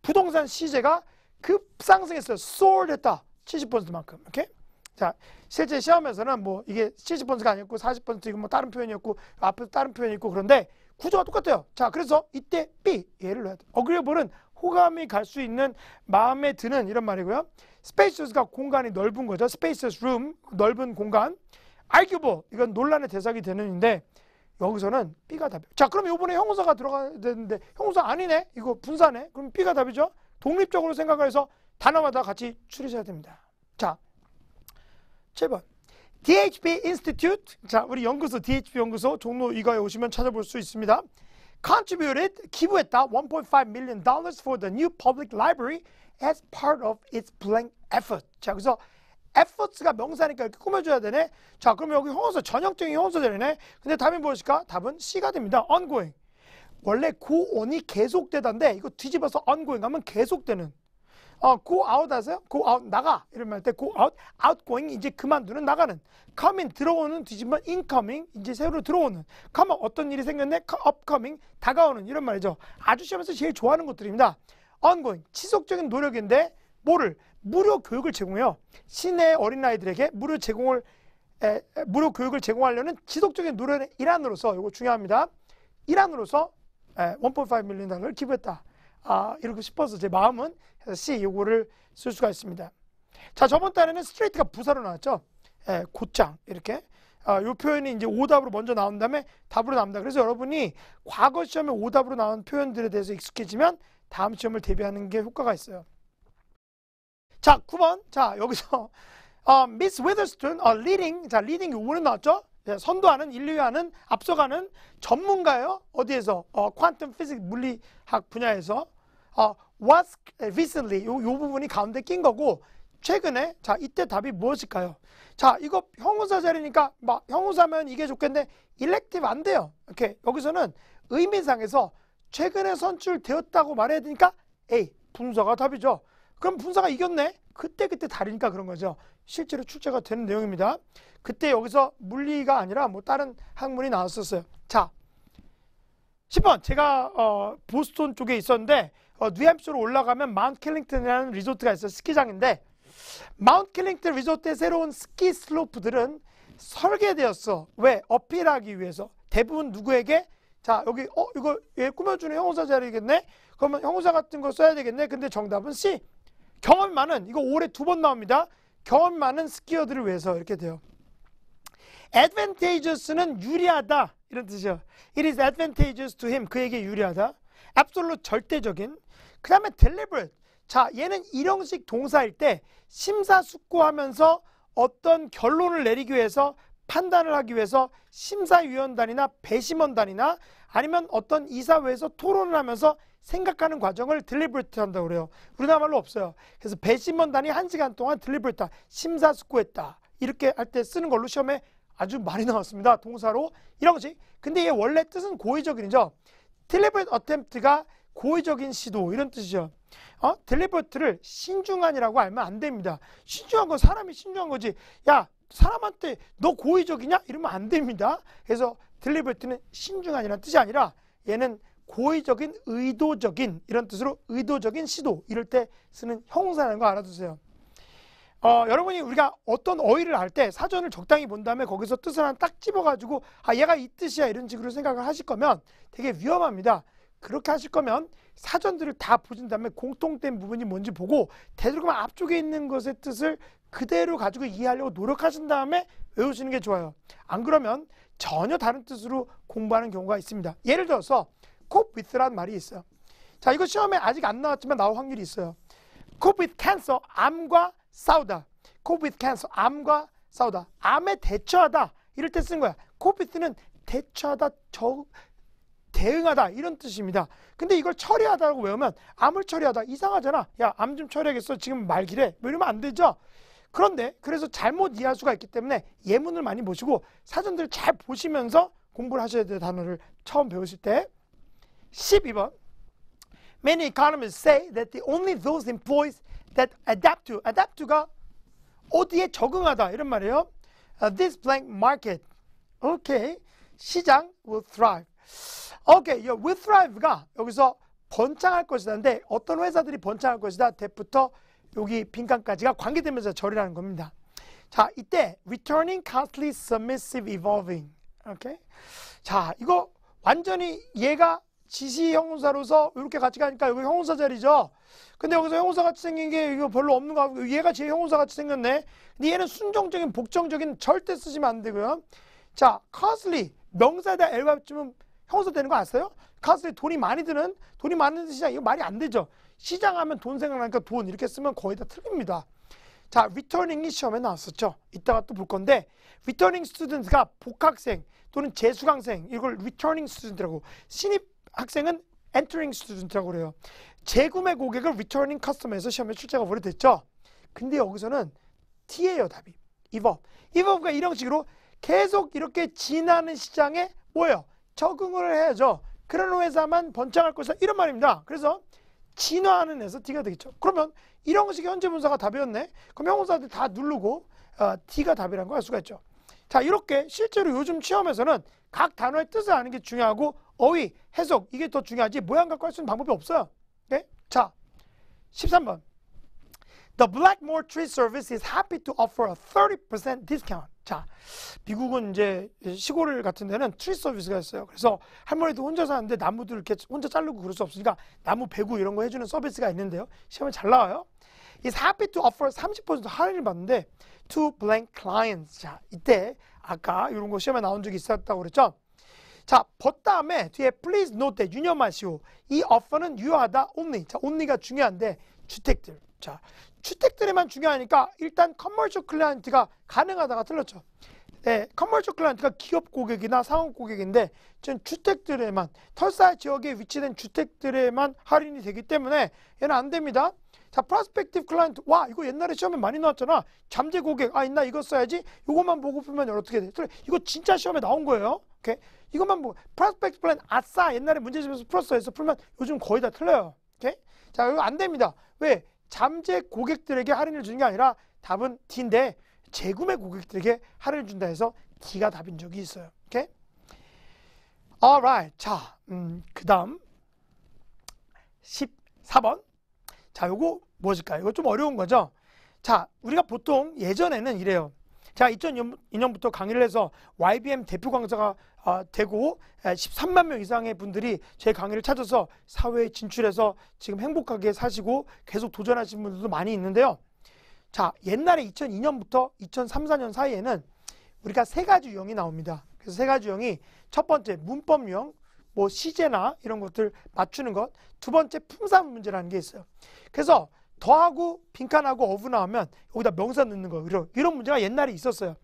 부동산 시세가 급상승했어요. 그 soared 했다. 70%만큼. 이렇게. 자, 실제 시험에서는 뭐 이게 70%가 아니었고 40%이고 뭐 다른 표현이었고 앞에서 다른 표현이 있고 그런데 구조가 똑같아요. 자, 그래서 이때 B 예를 넣어야 돼. 어그레버는 호감이 갈 수 있는 마음에 드는 이런 말이고요. spacious가 공간이 넓은 거죠. spacious room 넓은 공간. arguable 이건 논란의 대상이 되는데 여기서는 B가 답이에요. 자, 그럼 요번에 형사가 들어가야 되는데 형사 아니네? 이거 분사네? 그럼 B가 답이죠. 독립적으로 생각해서 단어마다 같이 추리셔야 됩니다. 자, 7번. DHP Institute. 자, 우리 연구소, DHP 연구소 종로 이가에 오시면 찾아볼 수 있습니다. contributed, 기부했다, 1.5 million dollars for the new public library as part of its blank effort. 자, 그래서 efforts가 명사니까 이렇게 꾸며줘야 되네. 자, 그럼 여기 형용사, 전형적인 형용사절이네. 근데 답이 무엇일까? 답은 C가 됩니다. ongoing. 원래 고온이 계속되던데 이거 뒤집어서 ongoing 하면 계속되는. 어, go out 하세요? go out, 나가. 이런 말 때 go out, outgoing, 이제 그만두는, 나가는. c o m in, 들어오는, 뒤집으면 incoming, 이제 새로 들어오는. come 어떤 일이 생겼네? upcoming, 다가오는. 이런 말이죠. 아주시험에서 제일 좋아하는 것들입니다. ongoing, 지속적인 노력인데 뭐를? 무료 교육을 제공해요. 시내 어린아이들에게 무료 제공을 에, 무료 교육을 제공하려는 지속적인 노력의 일환으로서 이거 중요합니다. 일환으로서 1.5밀리언 달러를 기부했다. 아, 이렇게 싶어서 제 마음은 해서 C 요거를 쓸 수가 있습니다. 자, 저번 달에는 스트레이트가 부사로 나왔죠. 에, 곧장 이렇게 아, 요 표현이 이제 오답으로 먼저 나온 다음에 답으로 나옵니다. 그래서 여러분이 과거 시험에 오답으로 나온 표현들에 대해서 익숙해지면 다음 시험을 대비하는 게 효과가 있어요. 자, 9번. 자, 여기서 어, Miss w i 어, 리딩. 자, 리딩 a d i 요번에 나왔죠? 예, 선도하는, 인류하는, 앞서가는 전문가예요. 어디에서? 어, 퀀텀 피직 물리학 분야에서. 어, was recently. 요, 요 부분이 가운데 낀 거고 최근에 자, 이때 답이 무엇일까요? 자, 이거 형용사 자리니까 막 형용사면 이게 좋겠는데 일렉티브 안 돼요. 이렇게 여기서는 의미상에서 최근에 선출되었다고 말해야 되니까 에이, 분사가 답이죠. 그럼 분사가 이겼네. 그때그때 그때 다르니까 그런 거죠. 실제로 출제가 되는 내용입니다. 그때 여기서 물리가 아니라 뭐 다른 학문이 나왔었어요. 자, 10번 제가 어, 보스톤 쪽에 있었는데 어, 뉴햄프로 올라가면 마운트 캘링턴이라는 리조트가 있어요. 스키장인데 마운트 캘링턴 리조트의 새로운 스키 슬로프들은 설계되었어. 왜? 어필하기 위해서. 대부분 누구에게? 자, 여기 어 이거 얘 꾸며주는 형사 자리겠네? 그러면 형사 같은 거 써야 되겠네. 근데 정답은 C. 경험이 많은 이거 올해 두 번 나옵니다. 경험이 많은 스키어들을 위해서 이렇게 돼요. advantageous는 유리하다 이런 뜻이요. It is advantageous to him 그에게 유리하다. absolute 절대적인. 그 다음에 deliberate. 자 얘는 일형식 동사일 때 심사숙고하면서 어떤 결론을 내리기 위해서 판단을 하기 위해서 심사위원단이나 배심원단이나 아니면 어떤 이사회에서 토론을 하면서 생각하는 과정을 딜리브리트 한다고 그래요. 우리나라말로 없어요. 그래서 배심원단이 한시간 동안 딜리브리트 심사숙고했다. 이렇게 할 때 쓰는 걸로 시험에 아주 많이 나왔습니다. 동사로 이런 거지. 근데 이게 원래 뜻은 고의적인이죠. 딜리브리트 어템프트가 고의적인 시도 이런 뜻이죠. 어? 딜리버트를 신중한이라고 알면 안 됩니다. 신중한 건 사람이 신중한 거지. 야 사람한테 너 고의적이냐? 이러면 안 됩니다. 그래서 딜리버트는 신중한이라는 뜻이 아니라 얘는 고의적인 의도적인 이런 뜻으로 의도적인 시도 이럴 때 쓰는 형사라는거 알아두세요. 어, 여러분이 우리가 어떤 어휘를 할 때 사전을 적당히 본 다음에 거기서 뜻을 하나 딱 집어가지고 아 얘가 이 뜻이야 이런 식으로 생각을 하실 거면 되게 위험합니다. 그렇게 하실 거면 사전들을 다 보신 다음에 공통된 부분이 뭔지 보고 대들그만 앞쪽에 있는 것의 뜻을 그대로 가지고 이해하려고 노력하신 다음에 외우시는 게 좋아요. 안 그러면 전혀 다른 뜻으로 공부하는 경우가 있습니다. 예를 들어서 cope with란 말이 있어요. 자, 이거 시험에 아직 안 나왔지만 나올 확률이 있어요. cope with cancer, 암과 싸우다. cope with cancer, 암과 싸우다. 암에 대처하다. 이럴 때 쓰는 거야. cope with는 대처하다, 저, 대응하다 이런 뜻입니다. 근데 이걸 처리하다라고 외우면 암을 처리하다 이상하잖아. 야, 암 좀 처리하겠어. 지금 말기래. 뭐 이러면 안 되죠. 그런데 그래서 잘못 이해할 수가 있기 때문에 예문을 많이 보시고 사전들을 잘 보시면서 공부를 하셔야 돼요. 단어를 처음 배우실 때. 12번. Many economists say that the only those employees that adapt to, adapt to가 어디에 적응하다 이런 말이에요. Uh, this blank market, okay, 시장 will thrive. Okay, your will thrive가 여기서 번창할 것이다인데 어떤 회사들이 번창할 것이다. 대부터 여기 빈칸까지가 관계되면서 절이라는 겁니다. 자, 이때 returning costly submissive evolving. 오케이? Okay? 자, 이거 완전히 얘가 지시 형용사로서 이렇게 같이 가니까 여기 형용사 자리죠. 근데 여기서 형용사 같이 생긴 게 이거 별로 없는 거 같고 얘가 제 형용사 같이 생겼네. 근데 얘는 순정적인 복정적인 절대 쓰시면 안 되고요. 자, 카슬리 명사에다 l 붙이면 형용사 되는 거 아세요? 카슬리 돈이 많이 드는 돈이 많은 시장 이거 말이 안 되죠. 시장하면 돈 생각나니까 돈 이렇게 쓰면 거의 다 틀립니다. 자, returning이 시험에 나왔었죠. 이따가 또 볼 건데 returning student가 복학생 또는 재수강생 이걸 returning student라고 신입 학생은 entering student라고 그래요. 재구매 고객을 returning customer에서 시험에 출제가 오래됐죠. 근데 여기서는 T예요 답이. evolve. evolve가 이런 식으로 계속 이렇게 지하는 시장에 뭐예요? 적응을 해야죠. 그런 회사만 번창할 것이다. 이런 말입니다. 그래서 진화하는 에서 D가 되겠죠. 그러면 이런 식의 현재 분사가 답이었네. 그럼 형사들다 누르고 어, D가 답이라는 걸알 수가 있죠. 자 이렇게 실제로 요즘 시험에서는 각 단어의 뜻을 아는 게 중요하고 어휘, 해석 이게 더 중요하지 모양 갖고 할 수 있는 방법이 없어요. 네? 자, 13번. The Blackmore Tree Service is happy to offer a 30% discount. 자, 미국은 이제 시골 같은 데는 트리 서비스가 있어요. 그래서 할머니도 혼자 사는데 나무들 이렇게 혼자 자르고 그럴 수 없으니까 나무 베고 이런 거 해주는 서비스가 있는데요. 시험에 잘 나와요. is happy to offer 30% 할인을 받는데 to blank clients. 자, 이때 아까 이런 거 시험에 나온 적이 있었다고 그랬죠? 자, 벗 다음에 뒤에 please note that 유념하시오. 이 offer는 유효하다 only. 자, only가 중요한데 주택들. 자, 주택들에만 중요하니까 일단 commercial client가 가능하다가 틀렸죠. 네, commercial client가 기업 고객이나 상업 고객인데 지금 주택들에만 털사 지역에 위치된 주택들에만 할인이 되기 때문에 얘는 안 됩니다. 자, prospective 와, 이거 옛날에 시험에 많이 나왔잖아. 잠재 고객. 아, 있나 이거 써야지. 이것만 보고 풀면 어떻게 돼? 그래, 이거 진짜 시험에 나온 거예요. 오케이. 이것만 보고 프 r 스펙 p e c t i v e 아싸 옛날에 문제집에서 풀었어해서 풀면 요즘 거의 다 틀려요. 오케이. 자, 이거 안 됩니다. 왜? 잠재 고객들에게 할인을 주는 게 아니라 답은 D인데 재구매 고객들에게 할인을 준다 해서 D가 답인 적이 있어요. 오케이? Alright. 자, 음, 그 다음 14번. 자, 요거 무엇일까요? 이거 좀 어려운 거죠. 자, 우리가 보통 예전에는 이래요. 제가 2002년부터 강의를 해서 YBM 대표 강사가 어, 되고 13만 명 이상의 분들이 제 강의를 찾아서 사회에 진출해서 지금 행복하게 사시고 계속 도전하시는 분들도 많이 있는데요. 자, 옛날에 2002년부터 2003, 4년 사이에는 우리가 세 가지 유형이 나옵니다. 그래서 세 가지 유형이 첫 번째 문법 유형, 뭐 시제나 이런 것들 맞추는 것. 두 번째 품사 문제라는 게 있어요. 그래서 더하고 빈칸하고 어분하면 여기다 명사 넣는 거 이런, 이런 문제가 옛날에 있었어요.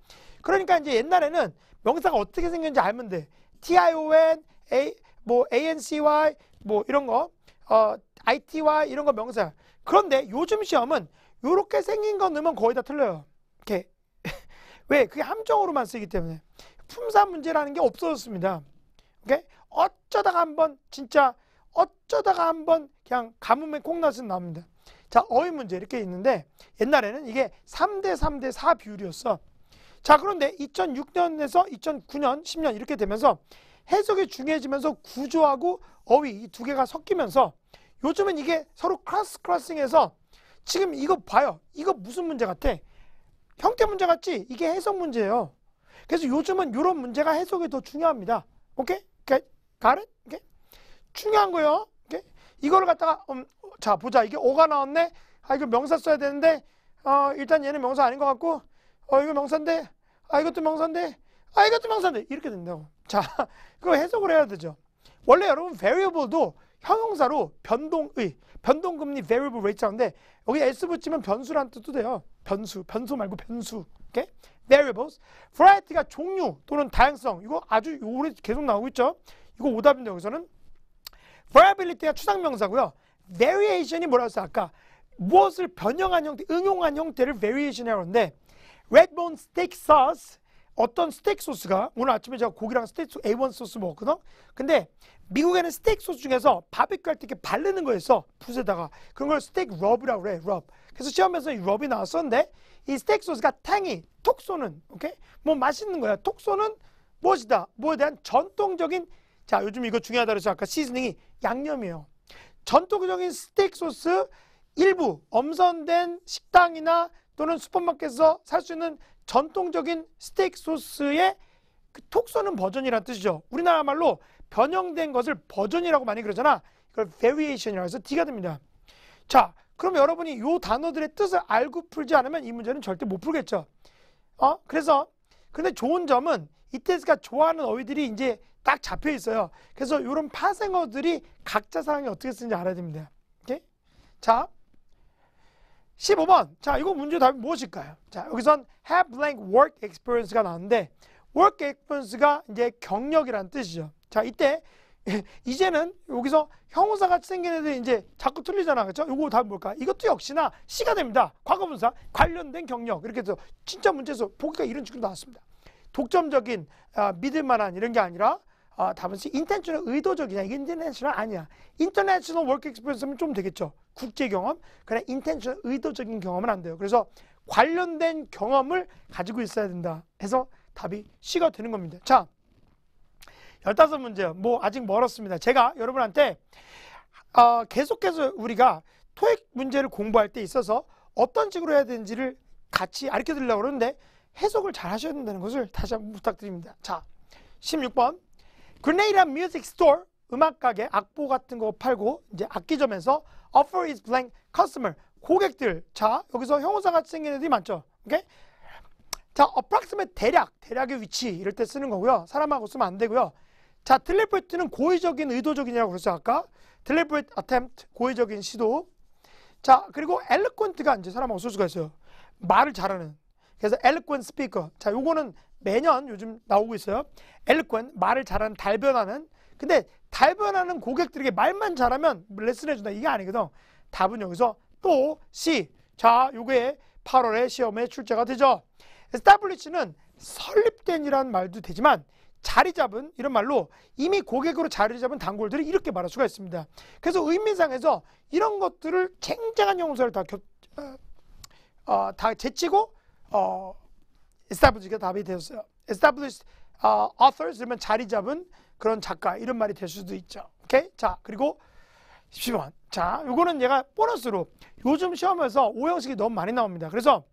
그러니까 이제 옛날에는 명사가 어떻게 생겼는지 알면 돼. tion, a, 뭐 ancy, 뭐 이런 거, 어, ity 이런 거 명사. 그런데 요즘 시험은 이렇게 생긴 거 넣으면 거의 다 틀려요. 이렇게 왜? 그게 함정으로만 쓰기 때문에 품사 문제라는 게 없어졌습니다. 오케이? 어쩌다가 한번 진짜 어쩌다가 한번 그냥 가뭄에 콩나서 나옵니다. 자, 어휘 문제 이렇게 있는데 옛날에는 이게 3대 3대 4 비율이었어. 자, 그런데 2006년에서 2009년, 10년 이렇게 되면서 해석이 중요해지면서 구조하고 어휘 이 두 개가 섞이면서 요즘은 이게 서로 크라스 크라싱해서 지금 이거 봐요. 이거 무슨 문제 같아? 형태 문제 같지? 이게 해석 문제예요. 그래서 요즘은 이런 문제가 해석이 더 중요합니다. 오케이? 가, 가르 오케이? 중요한 거요 이걸 갖다가 음, 자 보자 이게 5가 나왔네 아 이거 명사 써야 되는데 어 일단 얘는 명사 아닌 것 같고 어 이거 명사인데 아 이것도 명사인데 아 이것도 명사인데 이렇게 된다고 자 그거 해석을 해야 되죠 원래 여러분 variable도 형용사로 변동의 변동금리 variable rate인데 여기 s 붙이면 변수란 뜻도 돼요 변수 변수 말고 변수 이렇게 variables variety가 종류 또는 다양성 이거 아주 오래 계속 나오고 있죠 이거 오답인데 여기서는 variability가 추상 명사고요. variation이 뭐라고 했어요? 아까 무엇을 변형한 형태, 응용한 형태를 variation이라고 하는데 redbone steak sauce 어떤 스테이크 소스가 오늘 아침에 제가 고기랑 스테이크 A1 소스 먹었거든. 근데 미국에는 스테이크 소스 중에서 바베큐 할때 이렇게 바르는 거에서 붓에다가 그런 걸 스테이크 럽이라고 그래. 럽. 그래서 시험에서 이 럽이 나왔었는데 이 스테이크 소스가 탱이 톡 쏘는 오케이? 뭐 맛있는 거야. 톡 쏘는 무엇이다? 뭐에 대한 전통적인 자, 요즘 이거 중요하다 그래서 아까 시즈닝이 양념이에요. 전통적인 스테이크 소스 일부 엄선된 식당이나 또는 슈퍼마켓에서 살 수 있는 전통적인 스테이크 소스의 그톡 쏘는 버전이란 뜻이죠. 우리나라 말로 변형된 것을 버전이라고 많이 그러잖아. 이걸 variation이라고 해서 D가 됩니다. 자, 그럼 여러분이 이 단어들의 뜻을 알고 풀지 않으면 이 문제는 절대 못 풀겠죠. 어? 그래서 근데 좋은 점은 이때스가 좋아하는 어휘들이 이제 딱 잡혀 있어요. 그래서 이런 파생어들이 각자 상황이 어떻게 쓰는지 알아야 됩니다. 오케이? 자, 15번. 자, 이거 문제 답이 무엇일까요? 자, 여기선 have blank work experience가 나왔는데 work experience가 이제 경력이란 뜻이죠. 자, 이때 이제는 여기서 형용사 가 생긴 애들이 이제 자꾸 틀리잖아. 그렇죠? 이거 답이 뭘까? 이것도 역시나 시가 됩니다. 과거분사 관련된 경력. 이렇게 해서 진짜 문제에서 보기가 이런 식으로 나왔습니다. 독점적인 아, 믿을만한 이런 게 아니라 아, 답은 C 인텐션 의도적이냐 인터내셔널 아니야 인터내셔널 워크 익스피리스면좀 되겠죠 국제 경험 그냥 인텐션 의도적인 경험은 안 돼요 그래서 관련된 경험을 가지고 있어야 된다 해서 답이 C가 되는 겁니다 자 열다섯 문제뭐 아직 멀었습니다 제가 여러분한테 어, 계속해서 우리가 토익 문제를 공부할 때 있어서 어떤 식으로 해야 되는지를 같이 알려 드리려고 그러는데 해석을 잘 하셔야 된다는 것을 다시 한번 부탁드립니다. 자, 16번. 그레이란 뮤직 스토어 음악 가게 악보 같은 거 팔고 이제 악기점에서 offer is blank customer 고객들 자 여기서 형용사 같이 생긴 애들이 많죠 오케이 자 approximate 대략 대략의 위치 이럴 때 쓰는 거고요 사람하고 쓰면 안 되고요 자 deliberate 는 고의적인 의도적이냐고 그랬어요 아까 deliberate attempt 고의적인 시도 자 그리고 eloquent가 이제 사람하고 쓸 수가 있어요 말을 잘하는 그래서 eloquent speaker. 자, 요거는 매년 요즘 나오고 있어요. eloquent 말을 잘하는 달변하는. 근데 달변하는 고객들에게 말만 잘하면 레슨해 준다. 이게 아니거든. 답은 여기서 또 C. 자, 요게 8월에 시험에 출제가 되죠. establish는 설립된이라는 말도 되지만 자리 잡은 이런 말로 이미 고객으로 자리 잡은 단골들이 이렇게 말할 수가 있습니다. 그래서 의미상에서 이런 것들을 쟁쟁한 용서를 다, 겹, 어, 어 다 제치고 어, establish가 답이 되었어요. e s t a b l i s h 어, authors 그러면 자리 잡은 그런 작가 이런 말이 될 수도 있죠. 오케이? 자, 그리고 10번. 자, 요거는 얘가 보너스로 요즘 시험에서 오형식이 너무 많이 나옵니다. 그래서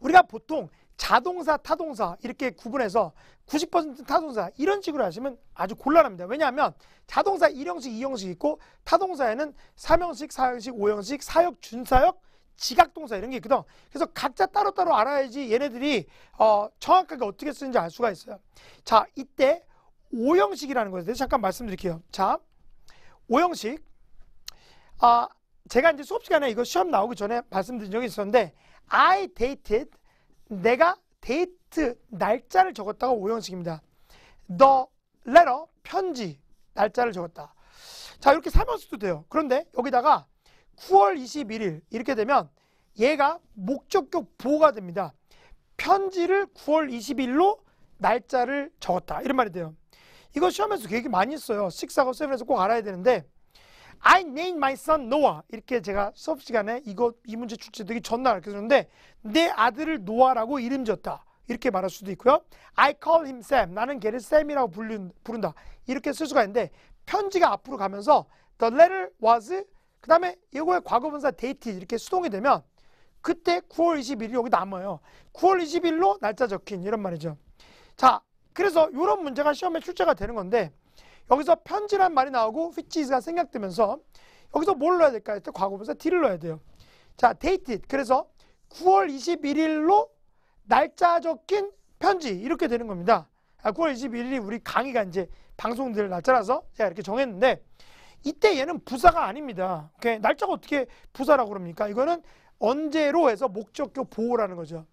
우리가 보통 자동사, 타동사 이렇게 구분해서 90% 타동사 이런 식으로 하시면 아주 곤란합니다. 왜냐하면 자동사 1형식, 2형식 있고 타동사에는 3형식, 4형식, 5형식, 사역, 준사역, 지각동사 이런 게 있거든. 그래서 각자 따로따로 알아야지 얘네들이 어, 정확하게 어떻게 쓰는지 알 수가 있어요. 자, 이때 오형식이라는 거에 대해서 잠깐 말씀드릴게요. 자, 오형식. 아, 제가 이제 수업 시간에 이거 시험 나오기 전에 말씀드린 적이 있었는데 I dated 내가 데이트 날짜를 적었다가 오형식입니다. The letter 편지 날짜를 적었다. 자, 이렇게 살면서도 돼요. 그런데 여기다가 9월 21일 이렇게 되면 얘가 목적격 보호가 됩니다. 편지를 9월 20일로 날짜를 적었다. 이런 말이 돼요. 이거 시험에서 되게 많이 써요. 식사고 세븐에서 꼭 알아야 되는데 I named my son Noah. 이렇게 제가 수업 시간에 이거 이 문제 출제되기 전날 이렇게 썼는데내 아들을 노아라고 이름 지었다. 이렇게 말할 수도 있고요. I call him Sam. 나는 걔를 샘이라고 부른다. 이렇게 쓸 수가 있는데 편지가 앞으로 가면서 The letter was 그 다음에 이거에 과거분사 데이트 이렇게 수동이 되면 그때 9월 21일 여기 남아요. 9월 21일로 날짜 적힌 이런 말이죠. 자, 그래서 이런 문제가 시험에 출제가 되는 건데 여기서 편지란 말이 나오고 which가 생각되면서 여기서 뭘 넣어야 될까요? 과거분사 d를 넣어야 돼요. 자, dated. 그래서 9월 21일로 날짜 적힌 편지 이렇게 되는 겁니다. 아, 9월 21일이 우리 강의가 이제 방송될 날짜라서 제가 이렇게 정했는데 이때 얘는 부사가 아닙니다. 오케이? 날짜가 어떻게 부사라고 그럽니까? 이거는 언제로 해서 목적격 보호라는 거죠.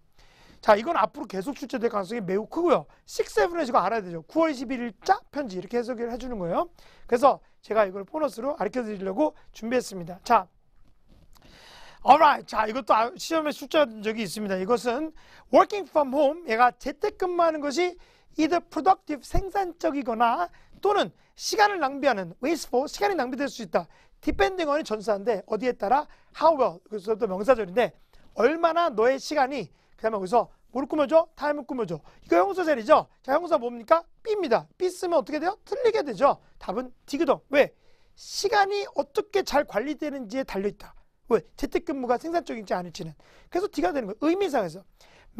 자, 이건 앞으로 계속 출제될 가능성이 매우 크고요. 6, 7은 지금 알아야 되죠. 9월 21일자 편지 이렇게 해석을 해주는 거예요. 그래서 제가 이걸 보너스로 가르쳐 드리려고 준비했습니다. 자, alright. 자, 이것도 아, 시험에 출제한 적이 있습니다. 이것은 working from home, 얘가 재택근무하는 것이 either productive, 생산적이거나 또는 시간을 낭비하는 wasteful 시간이 낭비될 수 있다. depending on이 전사인데 어디에 따라 how well 그래서 또 명사절인데 얼마나 너의 시간이 그다음에 여기서 뭘 꾸며줘? 타임을 꾸며줘. 이거 형사절이죠. 자 형사 뭡니까? B입니다. B 쓰면 어떻게 돼요? 틀리게 되죠. 답은 디그동 왜? 시간이 어떻게 잘 관리되는지에 달려있다. 왜? 재택근무가 생산적인지 아닐지는. 그래서 D가 되는 거예요. 의미상에서.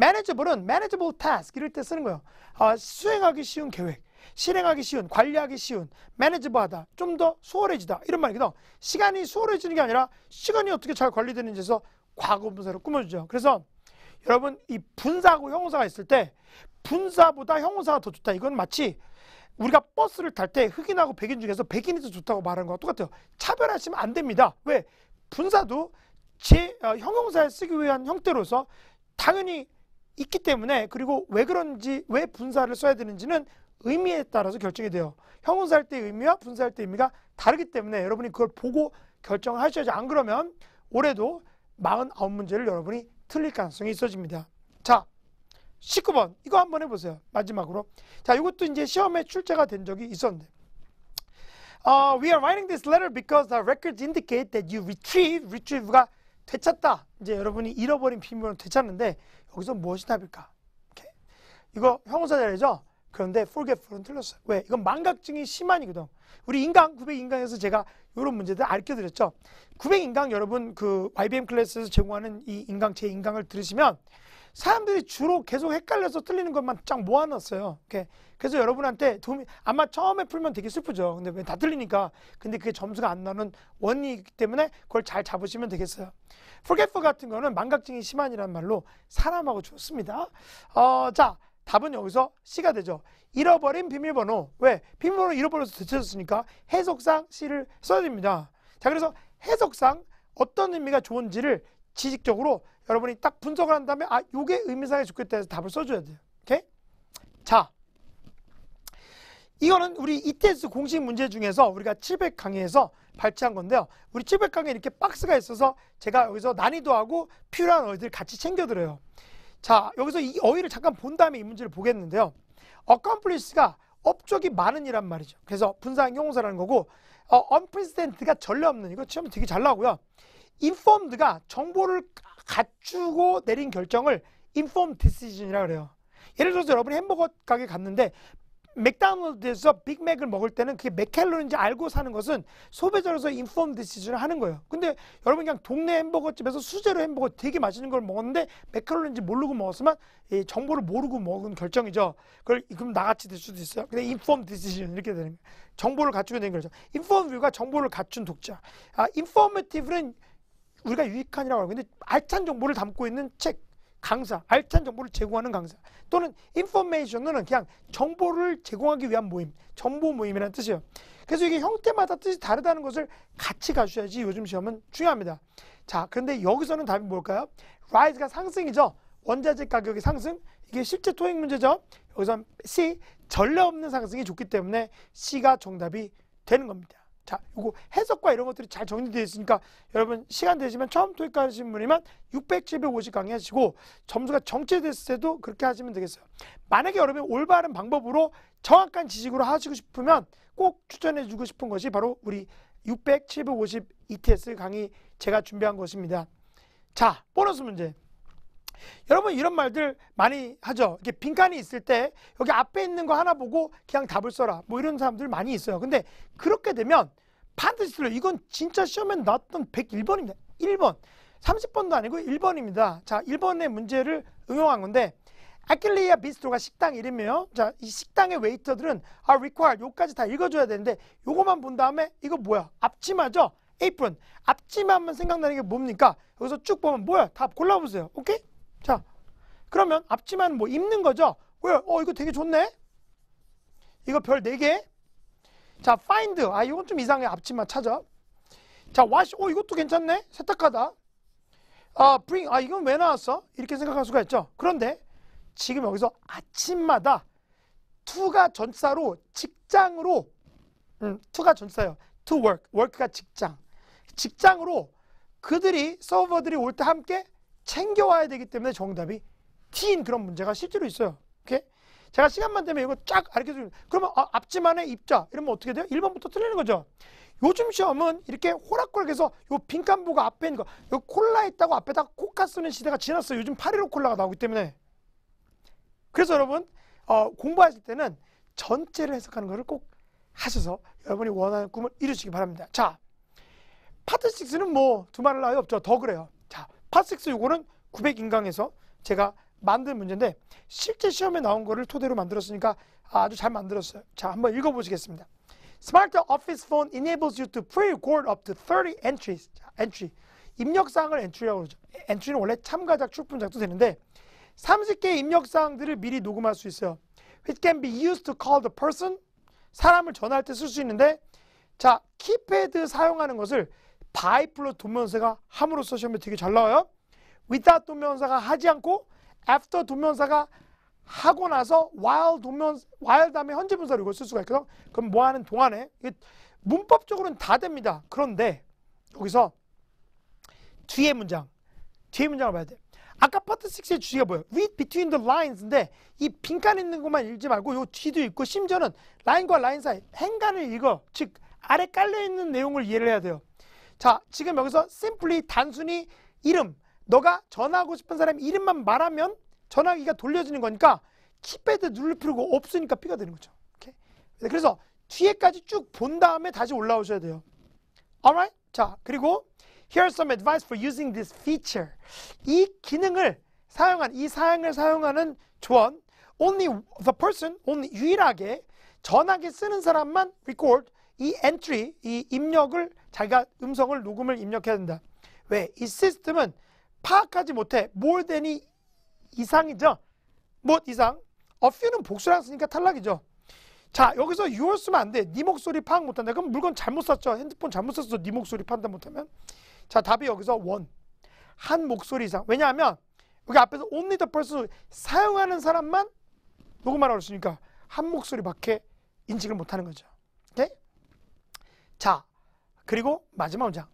manageable은 manageable task 이럴 때 쓰는 거예요. 아, 수행하기 쉬운 계획. 실행하기 쉬운, 관리하기 쉬운, 매니지버하다좀 더 수월해지다 이런 말이기도 시간이 수월해지는 게 아니라 시간이 어떻게 잘 관리되는지에서 과거 분사로 꾸며주죠. 그래서 여러분 이 분사하고 형사가 있을 때 분사보다 형사가더 좋다. 이건 마치 우리가 버스를 탈 때 흑인하고 백인 중에서 백인이 더 좋다고 말하는 것과 똑같아요. 차별하시면 안 됩니다. 왜? 분사도 제 어, 형용사에 쓰기 위한 형태로서 당연히 있기 때문에 그리고 왜 그런지 왜 분사를 써야 되는지는 의미에 따라서 결정이 돼요. 형용사할 때의 의미와 분사할 때의 의미가 다르기 때문에 여러분이 그걸 보고 결정하셔야지 안 그러면 올해도 49문제를 여러분이 틀릴 가능성이 있어집니다. 자, 19번 이거 한번 해보세요. 마지막으로 자 이것도 이제 시험에 출제가 된 적이 있었는데 uh, We are writing this letter because the records indicate that you retrieve, retrieve가 되찾다. 이제 여러분이 잃어버린 비밀번호 되찾는데 여기서 무엇이 답일까? 이렇게. 이거 형용사 자리죠? 그런데 forgetful은 틀렸어요. 왜? 이건 망각증이 심한이거든. 우리 인강, 900인강에서 제가 이런 문제들 알려드렸죠. 900인강 여러분 그 YBM 클래스에서 제공하는 이 인강, 제 인강을 들으시면 사람들이 주로 계속 헷갈려서 틀리는 것만 쫙 모아놨어요. 이렇게. 그래서 여러분한테 도움이 아마 처음에 풀면 되게 슬프죠. 근데 왜 다 틀리니까. 근데 그게 점수가 안 나는 원인이기 때문에 그걸 잘 잡으시면 되겠어요. forgetful 같은 거는 망각증이 심한이란 말로 사람하고 좋습니다. 어, 자. 답은 여기서 C가 되죠. 잃어버린 비밀번호. 왜? 비밀번호 잃어버려서 대체졌으니까 해석상 C를 써야 됩니다. 자, 그래서 해석상 어떤 의미가 좋은지를 지식적으로 여러분이 딱 분석을 한 다음에 아, 요게 의미상에 좋겠다 해서 답을 써줘야 돼요. 오케이? 자, 이거는 우리 ETS 공식 문제 중에서 우리가 700 강의에서 발췌한 건데요. 우리 700강의 이렇게 박스가 있어서 제가 여기서 난이도하고 필요한 어휘들 같이 챙겨드려요. 자, 여기서 이 어휘를 잠깐 본 다음에 이 문제를 보겠는데요. a c c o m p l i s h 가 업적이 많은 이란 말이죠. 그래서 분사형 형용사라는 거고 어, unprecedented가 전례 없는 이거 시험 되게 잘 나오고요. informed가 정보를 갖추고 내린 결정을 informed decision이라고 그래요. 예를 들어서 여러분이 햄버거 가게 갔는데 맥다운드에서 빅맥을 먹을 때는 그게 몇칼로리인지 알고 사는 것은 소비자로서 인폼 디시즌을 하는 거예요. 근데 여러분 그냥 동네 햄버거 집에서 수제로 햄버거 되게 맛있는 걸 먹었는데 몇칼로리인지 모르고 먹었으면 이 정보를 모르고 먹은 결정이죠. 그걸 그럼 나같이 될 수도 있어요. 근데 인폼 디시즌 이렇게 되는 거예요. 정보를 갖추게 되는 거죠. 인폼 뷰가 정보를 갖춘 독자. 아, 인포메티브는 우리가 유익한이라고 하고 근데 알찬 정보를 담고 있는 책 강사, 알찬 정보를 제공하는 강사 또는 인포메이션은 그냥 정보를 제공하기 위한 모임, 정보 모임이라는 뜻이에요. 그래서 이게 형태마다 뜻이 다르다는 것을 같이 가셔야지 요즘 시험은 중요합니다. 자, 그런데 여기서는 답이 뭘까요? rise가 상승이죠. 원자재 가격의 상승, 이게 실제 토익 문제죠. 여기서 C, 전례 없는 상승이 좋기 때문에 C가 정답이 되는 겁니다. 자, 요거 해석과 이런 것들이 잘 정리되어 있으니까 여러분 시간 되시면 처음 토익하신 분이면 600, 750 강의하시고 점수가 정체됐을 때도 그렇게 하시면 되겠어요. 만약에 여러분이 올바른 방법으로 정확한 지식으로 하시고 싶으면 꼭 추천해 주고 싶은 것이 바로 우리 600, 750 ETS 강의 제가 준비한 것입니다. 자, 보너스 문제. 여러분 이런 말들 많이 하죠. 이렇게 빈칸이 있을 때 여기 앞에 있는 거 하나 보고 그냥 답을 써라. 뭐 이런 사람들 많이 있어요. 근데 그렇게 되면 반드시 틀려. 이건 진짜 시험에 나왔던 101번입니다. 1번. 30번도 아니고 1번입니다. 자, 1번의 문제를 응용한 건데 아킬레이아 비스트로가 식당 이름이에요. 자, 이 식당의 웨이터들은 아 required 요까지 다 읽어줘야 되는데 요거만 본 다음에 이거 뭐야? 앞치마죠? a p r 앞치마만 생각나는 게 뭡니까? 여기서 쭉 보면 뭐야? 다 골라보세요. 오케이? 자, 그러면 앞치마는 뭐 입는 거죠? 왜? 어, 이거 되게 좋네? 이거 별 4개? 자, find. 아, 이건 좀 이상해. 앞치마 찾아. 자, wash. 어, 이것도 괜찮네? 세탁하다. 아, bring. 아, 이건 왜 나왔어? 이렇게 생각할 수가 있죠. 그런데 지금 여기서 아침마다 to가 전사로 직장으로 음, to가 전사예요. to work. work가 직장. 직장으로 그들이 서버들이 올 때 함께 챙겨와야 되기 때문에 정답이 T인 그런 문제가 실제로 있어요. 오케이? 제가 시간만 되면 이거 쫙 알려 줍니다. 그러면 아, 앞지만의 입자 이러면 어떻게 돼요? 1번부터 틀리는 거죠. 요즘 시험은 이렇게 호락호락해서 요 빈칸 보고 앞에 있는 거, 요 콜라 있다고 앞에다 코카 쓰는 시대가 지났어요. 요즘 815 콜라가 나오기 때문에. 그래서 여러분 어, 공부하실 때는 전체를 해석하는 것을 꼭 하셔서 여러분이 원하는 꿈을 이루시기 바랍니다. 자, 파트 6는 뭐 두말할 나위 없죠. 더 그래요. 자, 파스 요거는 900인강에서 제가 만든 문제인데 실제 시험에 나온 거를 토대로 만들었으니까 아주 잘 만들었어요. 자, 한번 읽어보시겠습니다. Smart Office Phone enables you to pre-record up to 30 entries. 자, entry. 입력사항을 entry라고 그러죠. entry는 원래 참가작, 출품작도 되는데 30개의 입력사항들을 미리 녹음할 수 있어요. It can be used to call the person. 사람을 전화할 때 쓸 수 있는데 자, 키패드 사용하는 것을 바이플러 동명사가 함으로써 시험에 되게 잘 나와요. without 동명사가 하지 않고 after 동명사가 하고 나서 while 동명 while 다음에 현재 분사를 이걸 쓸 수가 있거든. 그럼 뭐 하는 동안에 이게 문법적으로는 다 됩니다. 그런데 여기서 뒤에 문장 뒤에 문장을 봐야 돼. 아까 파트 6의 주제가 뭐예요? Read between the lines인데 이빈칸 있는 것만 읽지 말고 요 뒤도 읽고 심지어는 라인과 라인 사이 행간을 읽어. 즉 아래 깔려있는 내용을 이해를 해야 돼요. 자, 지금 여기서 s 플리 단순히 이름, 너가 전화하고 싶은 사람 이름만 말하면 전화기가 돌려지는 거니까 키패드 누를 필요가 없으니까 피가 되는 거죠. 오케이? 네, 그래서 뒤에까지 쭉 본 다음에 다시 올라오셔야 돼요. Alright? 자, 그리고 Here's some advice for using this feature. 이 기능을 사용한, 이 사양을 사용하는 조언 Only the person, only 유일하게 전화기 쓰는 사람만 record 이 엔트리, 이 입력을 자기가 음성을 녹음을 입력해야 된다. 왜? 이 시스템은 파악하지 못해. more than이 이상이죠. 뭐 이상. a few는 복수랑 쓰니까 탈락이죠. 자 여기서 your 쓰면 안 돼. 네 목소리 파악 못한다. 그럼 물건 잘못 샀죠. 핸드폰 잘못 샀어. 네 목소리 판단 못하면. 자 답이 여기서 원. 한 목소리 이상. 왜냐하면 여기 앞에서 only the person 사용하는 사람만 녹음하라고 했으니까 한 목소리밖에 인식을 못하는 거죠. 오케이? 자, 그리고 마지막 문장.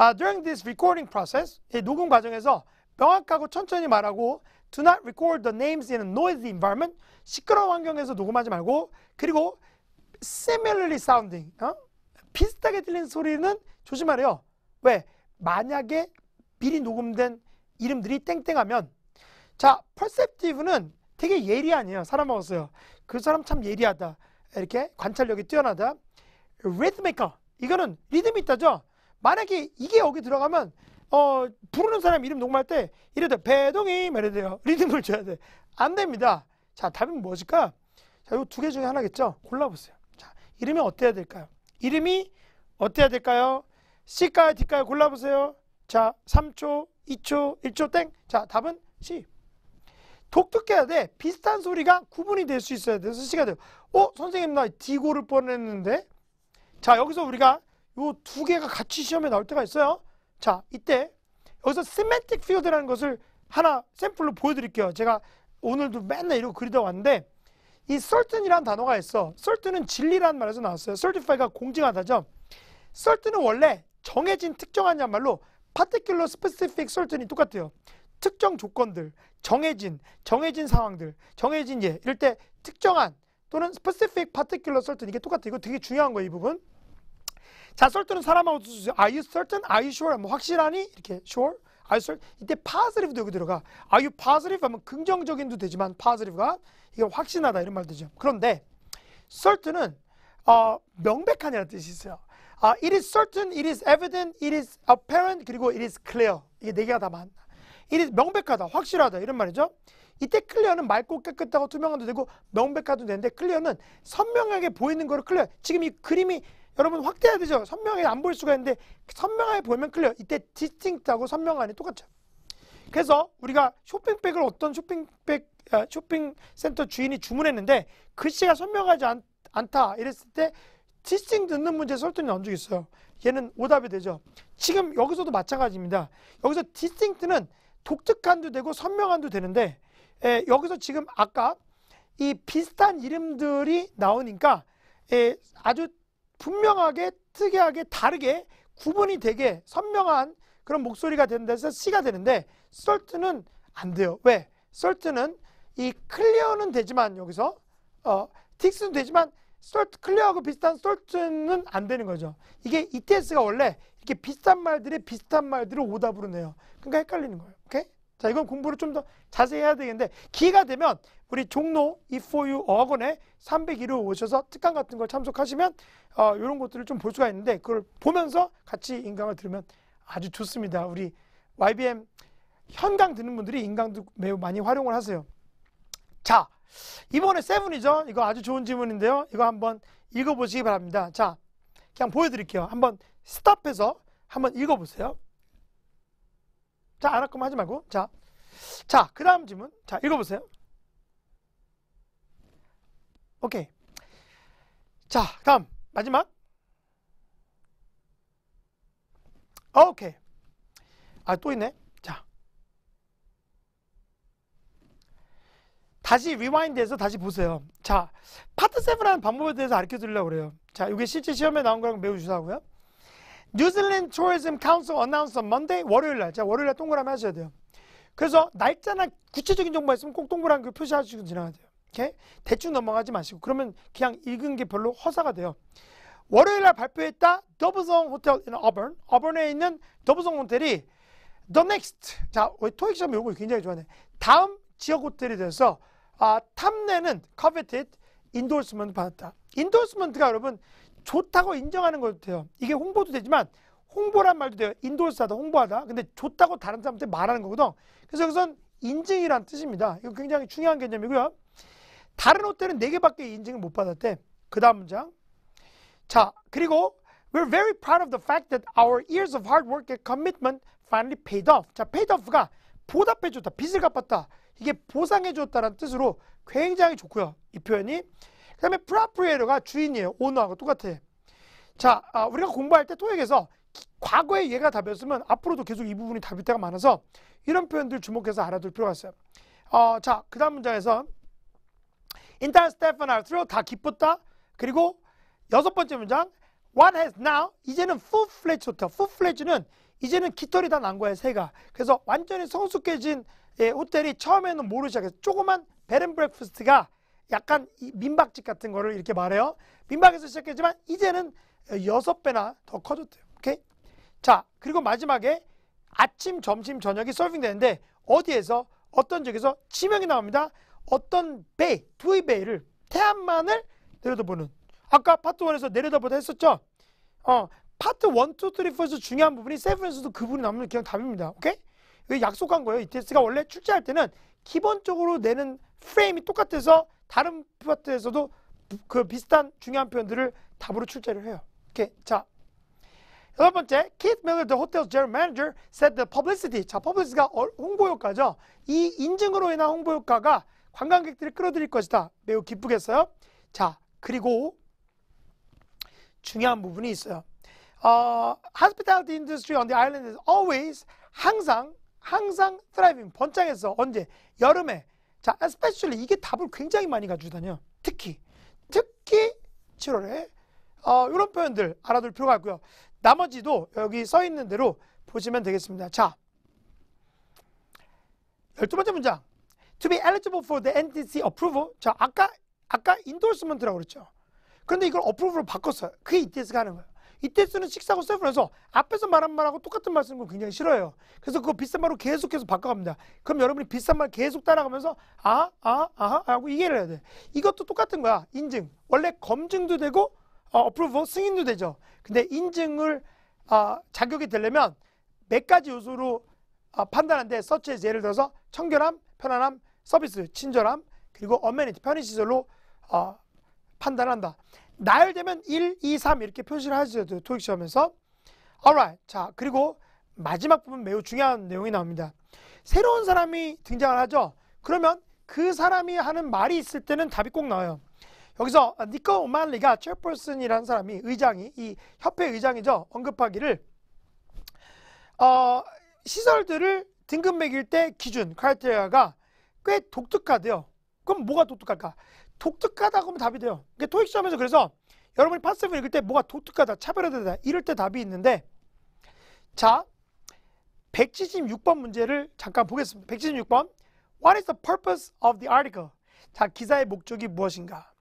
Uh, during this recording process, 녹음 과정에서 명확하고 천천히 말하고 do not record the names in a noisy environment, 시끄러운 환경에서 녹음하지 말고 그리고 similarly sounding, 어? 비슷하게 들리는 소리는 조심하래요. 왜? 만약에 미리 녹음된 이름들이 땡땡하면 자, perceptive는 되게 예리하네요. 사람 먹었어요. 그 사람 참 예리하다. 이렇게 관찰력이 뛰어나다. r h 메이커 이거는 리듬이 있다죠. 만약에 이게 여기 들어가면 어 부르는 사람 이름 녹음할 때 이래도 배동이 말해야 돼요. 리듬을 줘야 돼. 안 됩니다. 자, 답이 무엇일까? 자, 요 두 개 중에 하나겠죠. 골라보세요. 자, 이름이 어때야 될까요? 이름이 어때야 될까요? C까요, D까요? 골라보세요. 자, 3초, 2초, 1초 땡. 자, 답은 C. 독특해야 돼. 비슷한 소리가 구분이 될 수 있어야 돼서 C가 돼요. 어, 선생님 나 D고를 뻔했는데 자, 여기서 우리가 이 두 개가 같이 시험에 나올 때가 있어요. 자, 이때 여기서 semantic field라는 것을 하나 샘플로 보여드릴게요. 제가 오늘도 맨날 이러고 그리다 왔는데 이 certain이라는 단어가 있어. certain은 진리라는 말에서 나왔어요. certify가 공증하다죠. certain은 원래 정해진 특정한 야말로 particular specific certain이 똑같아요. 특정 조건들, 정해진, 정해진 상황들, 정해진 예, 이럴 때 특정한 또는 specific, particular, certain 이게 똑같아. 이거 되게 중요한 거예요, 이 부분. 자, certain은 사람하고 주세요. Are you certain? Are you sure? 뭐 확실하니? 이렇게 sure. Are you certain? 이때 positive도 여기 들어가. Are you positive? 하면 긍정적인도 되지만 positive가 이게 확신하다 이런 말 되죠. 그런데 certain은 어, 명백한이라는 뜻이 있어요. 아, it is certain, it is evident, it is apparent, 그리고 it is clear. 이게 네 개가 다 만나. it is 명백하다, 확실하다 이런 말이죠. 이때 클리어는 맑고 깨끗하고 투명한도 되고 명백하도 되는데 클리어는 선명하게 보이는 거를 클리어 지금 이 그림이 여러분 확대해야 되죠. 선명하게 안볼 수가 있는데 선명하게 보면 클리어 이때 디스팅트하고 선명하니 똑같죠. 그래서 우리가 쇼핑백을 어떤 쇼핑백 아, 쇼핑센터 주인이 주문했는데 글씨가 선명하지 않, 않다 이랬을 때 지칭 듣는 문제 설득이 나온 적이 있어요. 얘는 오답이 되죠. 지금 여기서도 마찬가지입니다. 여기서 디스팅트는 독특한도 되고 선명한도 되는데 에, 예, 여기서 지금 아까 이 비슷한 이름들이 나오니까 에, 예, 아주 분명하게 특이하게 다르게 구분이 되게 선명한 그런 목소리가 되는 데서 C가 되는데 썰트는 안 돼요. 왜? 썰트는 이 클리어는 되지만 여기서 어, 틱스는 되지만 솔트 클리어하고 비슷한 솔트는 안 되는 거죠. 이게 ETS가 원래 이렇게 비슷한 말들의 비슷한 말들을 오답으로 내요. 그러니까 헷갈리는 거예요. 자, 이건 공부를 좀 더 자세히 해야 되겠는데 기회가 되면 우리 종로 이포유 어학원에 301호 오셔서 특강 같은 걸 참석하시면 어, 이런 것들을 좀 볼 수가 있는데 그걸 보면서 같이 인강을 들으면 아주 좋습니다. 우리 YBM 현강 듣는 분들이 인강도 매우 많이 활용을 하세요. 자, 이번에 세븐이죠. 이거 아주 좋은 질문인데요. 이거 한번 읽어보시기 바랍니다. 자, 그냥 보여드릴게요. 한번 스탑해서 한번 읽어보세요. 자, 안할 거면 하지 말고. 자, 자, 그 다음 질문. 자, 읽어보세요. 오케이. 자, 다음. 마지막. 오케이. 아, 또 있네. 자. 다시 리와인드해서 다시 보세요. 자, 파트 7라는 방법에 대해서 알려 드리려고 그래요. 자, 이게 실제 시험에 나온 거랑 매우 유사하고요. 뉴질랜드 e a l a 카운 t o 나운서 먼데이 월요일 날. 자, 월요일 날 동그라미 하셔야 돼요. 그래서 날짜나 구체적인 정보가 있으면 꼭 동그라미 표시하시고 지나가야 돼요. 이렇게 대충 넘어가지 마시고 그러면 그냥 읽은 게 별로 허사가 돼요. 월요일 날 발표했다. 더블송 호텔 in a 어 b u 에 있는 더블송 호텔이 더 h 스 n 자, 우리 토익 시험 요거 굉장히 좋아하네. 다음 지역 호텔에 대해서 아, 탐내는 커 o v e 인도스먼트 받았다. 인도스먼트가 여러분 좋다고 인정하는 것같아요 이게 홍보도 되지만 홍보란 말도 돼요. 인도스하다 홍보하다. 근데 좋다고 다른 사람한테 말하는 거거든. 그래서 그것은 인증이란 뜻입니다. 이거 굉장히 중요한 개념이고요. 다른 호텔은 네개밖에 인증을 못 받았대. 그 다음 문장. 자, 그리고 We're very proud of the fact that our years of hard work and commitment finally paid off. 자, paid off가 보답해줬다, 빚을 갚았다. 이게 보상해줬다라는 뜻으로 굉장히 좋고요. 이 표현이 그 다음에 프라프리에르가 주인이에요. 오너하고 똑같아. 자, 아, 우리가 공부할 때 토익에서 과거의 얘가 답이었으면 앞으로도 계속 이 부분이 답일 때가 많아서 이런 표현들 주목해서 알아둘 필요가 있어요. 어, 자, 그 다음 문장에서 인터 스테판 알트로 다 기뻤다. 그리고 여섯 번째 문장 What has now? 이제는 full-fledged 호텔. full-fledged는 이제는 깃털이 다 난 거야, 새가. 그래서 완전히 성숙해진 예, 호텔이 처음에는 모르 시작해어 조그만 베렌브렉퍼스트가 약간 이 민박집 같은 거를 이렇게 말해요. 민박에서 시작했지만 이제는 여섯 배나 더 커졌대요. 오케이? 자, 그리고 마지막에 아침, 점심, 저녁이 서빙되는데 어디에서 어떤 지역에서 지명이 나옵니다. 어떤 배, 두이 배를 태안만을 내려다보는 아까 파트 1에서 내려다보다 했었죠. 어, 파트 1, 2, 3, 4에서 중요한 부분이 세븐에서도 그 부분이 남는 그냥 답입니다. 오케이? 이게 약속한 거예요. 이테스트가 원래 출제할 때는 기본적으로 내는 프레임이 똑같아서 다른 파트에서도 그 비슷한 중요한 표현들을 답으로 출제를 해요. 오케이. 자. 여덟 번째, Keith Miller, the hotel's general manager, said the publicity. 자, publicity가 홍보 효과죠. 이 인증으로 인한 홍보 효과가 관광객들을 끌어들일 것이다. 매우 기쁘겠어요. 자, 그리고 중요한 부분이 있어요. 어, hospitality industry on the island is always 항상 항상 thriving 번창해서 언제 여름에 자, especially 이게 답을 굉장히 많이 가져다녀. 특히, 특히 7월에 어, 이런 표현들 알아둘 필요가 있고요. 나머지도 여기 써 있는 대로 보시면 되겠습니다. 자, 열두 번째 문장. To be eligible for the NTC approval. 자, 아까 아까 endorsement라고 그랬죠. 그런데 이걸 approval로 바꿨어요. 그게 ETS가 하는 거예요. 이때 쓰는 식사고 셀프라서 앞에서 말한 말하고 똑같은 말 쓰는 걸 굉장히 싫어해요. 그래서 그 비싼 말로 계속해서 바꿔갑니다. 그럼 여러분이 비싼 말 계속 따라가면서 아, 아, 아, 아 하고 이해를 해야 돼. 이것도 똑같은 거야. 인증. 원래 검증도 되고 어, a p p r 승인도 되죠. 근데 인증을 아, 자격이 되려면 몇 가지 요소로 아, 판단하는데 서치에 예를 들어서 청결함, 편안함, 서비스, 친절함, 그리고 어메니티, 편의시설로 어, 판단한다. 날 되면 1, 2, 3 이렇게 표시를 하셔도 토익 시험에서 alright 자 그리고 마지막 부분 매우 중요한 내용이 나옵니다 새로운 사람이 등장을 하죠 그러면 그 사람이 하는 말이 있을 때는 답이 꼭 나와요 여기서 니코 오만리가 체퍼슨이라는 사람이 의장이 이 협회 의장이죠 언급하기를 어, 시설들을 등급 매길 때 기준 크라이테리아가 꽤 독특하대요 그럼 뭐가 독특할까 독특하다고 하면 답이 돼요. 이게 토익 시험에서 그래서 여러분이 파스 읽을 때 뭐가 독특하다, 차별화되다 이럴 때 답이 있는데 자, 176번 문제를 잠깐 보겠습니다. 176번 What is the purpose of the article? 자, 기사의 목적이 무엇인가?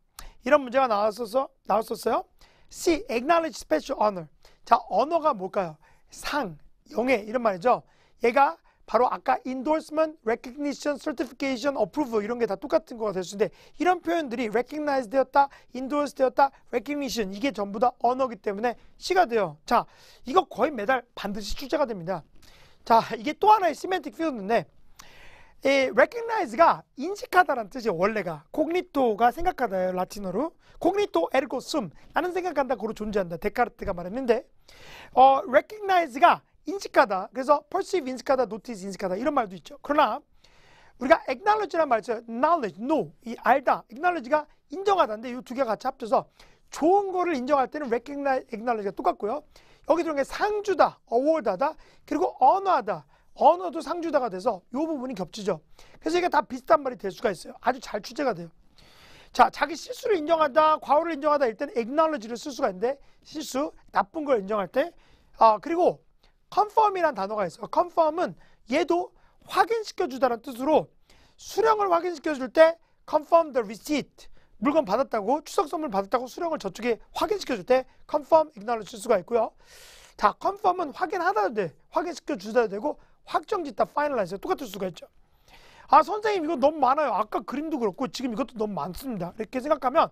이런 문제가 나왔었어, 나왔었어요. C. Acknowledge special honor. 자, 언어가 뭘까요? 상, 영예 이런 말이죠. 얘가 바로 아까 endorsement, recognition, certification, approval 이런 게 다 똑같은 거가 될수 있는데 이런 표현들이 recognize 되었다, endorse 되었다, recognition 이게 전부 다 언어기 때문에 시가 돼요. 자, 이거 거의 매달 반드시 출제가 됩니다. 자, 이게 또 하나의 semantic field인데 에, recognize가 인식하다라는 뜻이 원래가 cognito가 생각하다예요 라틴어로 cognito ergo sum 나는 생각한다 고로 존재한다 데카르트가 말했는데 어, recognize가 인식하다. 그래서 perceive 인식하다, notice 인식하다 이런 말도 있죠. 그러나 우리가 acknowledge란 말 있어요. knowledge, know, 이 알다. acknowledge가 인정하다인데 이 두 개가 같이 합쳐서 좋은 거를 인정할 때는 recognize, acknowledge가 똑같고요. 여기 들어온게 상주다, award하다, 그리고 언어하다. 언어도 상주다가 돼서 이 부분이 겹치죠. 그래서 이게 다 비슷한 말이 될 수가 있어요. 아주 잘 출제가 돼요. 자, 자기 실수를 인정하다, 과오를 인정하다 일단 acknowledge를 쓸 수가 있는데 실수, 나쁜 걸 인정할 때 아, 그리고 컨펌이란 단어가 있어요. 컨펌은 얘도 확인시켜 주다라는 뜻으로 수령을 확인시켜 줄 때 confirm the receipt 물건 받았다고 추석 선물 받았다고 수령을 저쪽에 확인시켜 줄 때 confirm acknowledge 쓸 수가 있고요. 자, confirm은 확인하다 돼. 확인시켜 주다 되고 확정 짓다 finalize 똑같을 수가 있죠. 아, 선생님 이거 너무 많아요. 아까 그림도 그렇고 지금 이것도 너무 많습니다. 이렇게 생각하면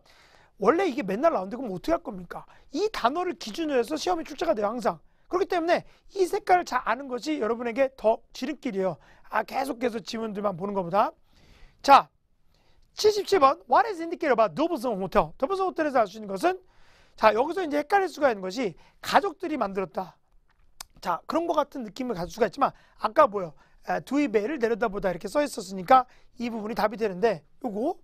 원래 이게 맨날 나오는데 그럼 어떻게 할 겁니까? 이 단어를 기준으로 해서 시험에 출제가 돼요, 항상. 그렇기 때문에 이 색깔을 잘 아는 것이 여러분에게 더 지름길이에요. 아, 계속해서 지문들만 보는 것보다. 자, 77번 What is indicated about 더블성 호텔? 더블성 호텔에서 알수 있는 것은 자, 여기서 이제 헷갈릴 수가 있는 것이 가족들이 만들었다. 자, 그런 것 같은 느낌을 가질 수가 있지만 아까 뭐요? 두이 배를 내려다보다 이렇게 써 있었으니까 이 부분이 답이 되는데 요거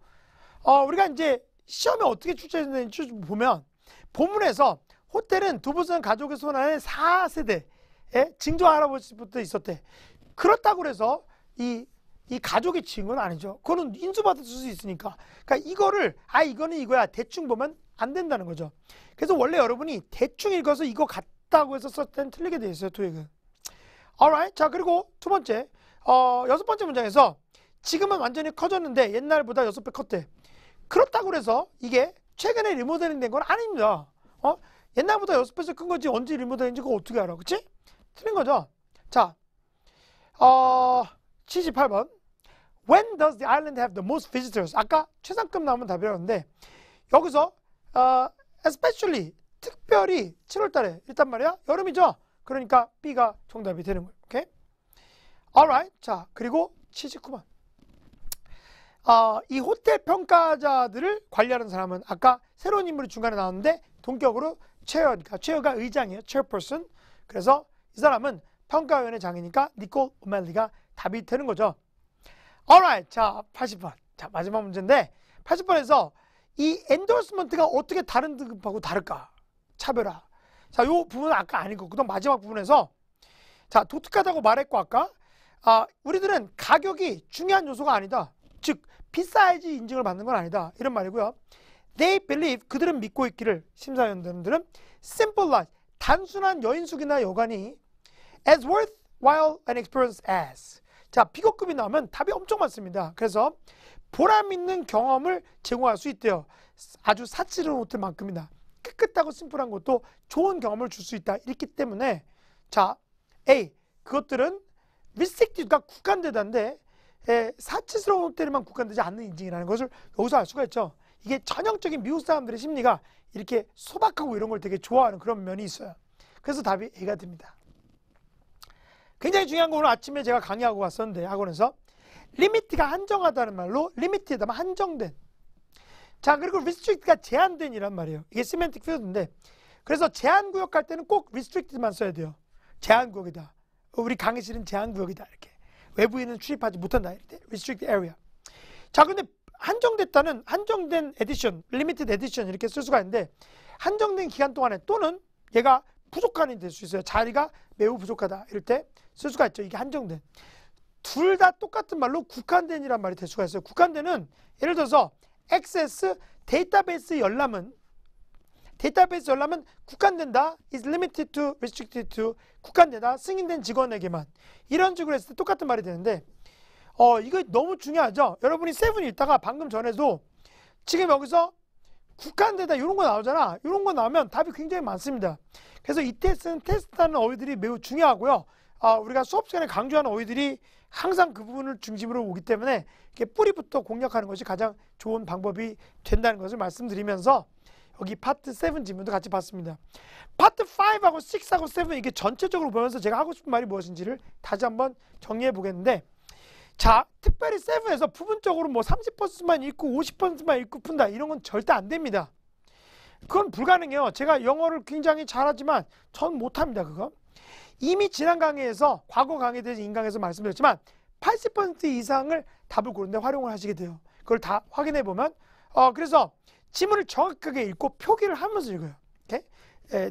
어, 우리가 이제 시험에 어떻게 출제되는지 보면 본문에서 호텔은 두부선 가족의 손안에 4세대의 증조 할아버지부터 있었대. 그렇다고 해서 이, 이 가족의 증언 아니죠. 그거는 인수받을 수 있으니까. 그러니까 이거를, 아, 이거는 이거야. 대충 보면 안 된다는 거죠. 그래서 원래 여러분이 대충 읽어서 이거 같다고 해서 썼을 땐 틀리게 돼 있어요. 토익은. alright. 자, 그리고 두 번째. 어, 여섯 번째 문장에서 지금은 완전히 커졌는데 옛날보다 여섯 배 컸대. 그렇다고 해서 이게 최근에 리모델링 된 건 아닙니다. 어? 옛날보다 여섯 배씩 큰거지 언제 1보다인지 그거 어떻게 알아? 그치? 틀린 거죠. 자, 어, 78번. When does the island have the most visitors? 아까 최상급 나오면 답이라는데 여기서 어, especially 특별히 7월 달에 일단 말이야. 여름이죠. 그러니까 B가 정답이 되는 거예요. 오케이? alright. 자, 그리고 79번. 어, 이 호텔 평가자들을 관리하는 사람은 아까 새로운 인물이 중간에 나왔는데 동격으로 체어니까 그러니까 체어가 의장이에요. 체어퍼슨. 그래서 이 사람은 평가위원회 장이니까 니콜 오멜리가 답이 되는 거죠. alright. 자, 80번. 자, 마지막 문제인데 80번에서 이 엔도스먼트가 어떻게 다른 등급하고 다를까? 차별화. 자, 요 부분은 아까 아안읽 그다음 마지막 부분에서 자, 독특하다고 말했고 아까 아, 우리들은 가격이 중요한 요소가 아니다. 즉, 비싸야지 인증을 받는 건 아니다. 이런 말이고요. They believe 그들은 믿고 있기를 심사위원들은 simple life 단순한 여인숙이나 여관이 as worthwhile an experience as 자 비교급이 나오면 답이 엄청 많습니다. 그래서 보람 있는 경험을 제공할 수 있대요. 아주 사치를 못할 만큼이나 깨끗하고 심플한 것도 좋은 경험을 줄 수 있다. 이렇기 때문에 자 A 그것들은 리스틱드가 국한되다인데 사치스러운 호텔만 국한되지 않는 인증이라는 것을 여기서 알 수가 있죠. 이게 전형적인 미국 사람들의 심리가 이렇게 소박하고 이런 걸 되게 좋아하는 그런 면이 있어요. 그래서 답이 A가 됩니다. 굉장히 중요한 거 오늘 아침에 제가 강의하고 왔었는데 학원에서 리미트가 한정하다는 말로 리미트에다만 한정된 자 그리고 리스트릭트가 제한된이란 말이에요. 이게 시멘틱 표드인데 그래서 제한구역 갈 때는 꼭 리스트릭트만 써야 돼요. 제한구역이다. 어, 우리 강의실은 제한구역이다 이렇게 외부인은 출입하지 못한다 이렇게 리스트릭트 에리아 자 근데 한정됐다는 한정된 에디션, 리미티드 에디션 이렇게 쓸 수가 있는데 한정된 기간 동안에 또는 얘가 부족한이 될 수 있어요. 자리가 매우 부족하다 이럴 때 쓸 수가 있죠. 이게 한정된. 둘 다 똑같은 말로 국한된이란 말이 될 수가 있어요. 국한된은 예를 들어서 액세스 데이터베이스 열람은 데이터베이스 열람은 국한된다 is limited to restricted to 국한되다 승인된 직원에게만 이런 식으로 했을 때 똑같은 말이 되는데 어, 이거 너무 중요하죠. 여러분이 세븐 읽다가 방금 전에도 지금 여기서 국한되다 이런 거 나오잖아. 이런 거 나오면 답이 굉장히 많습니다. 그래서 이 테스트는 테스트하는 어휘들이 매우 중요하고요. 아, 우리가 수업 시간에 강조하는 어휘들이 항상 그 부분을 중심으로 오기 때문에 이게 뿌리부터 공략하는 것이 가장 좋은 방법이 된다는 것을 말씀드리면서 여기 파트 7 지문도 같이 봤습니다. 파트 5하고 6하고 7 이게 전체적으로 보면서 제가 하고 싶은 말이 무엇인지를 다시 한번 정리해 보겠는데 자, 특별히 세부에서 부분적으로 뭐 30%만 읽고 50%만 읽고 푼다 이런 건 절대 안 됩니다. 그건 불가능해요. 제가 영어를 굉장히 잘하지만 전 못합니다. 그거. 이미 지난 강의에서 과거 강의에 대해서 인강에서 말씀드렸지만 80% 이상을 답을 고른데 활용을 하시게 돼요. 그걸 다 확인해 보면 어 그래서 지문을 정확하게 읽고 표기를 하면서 읽어요.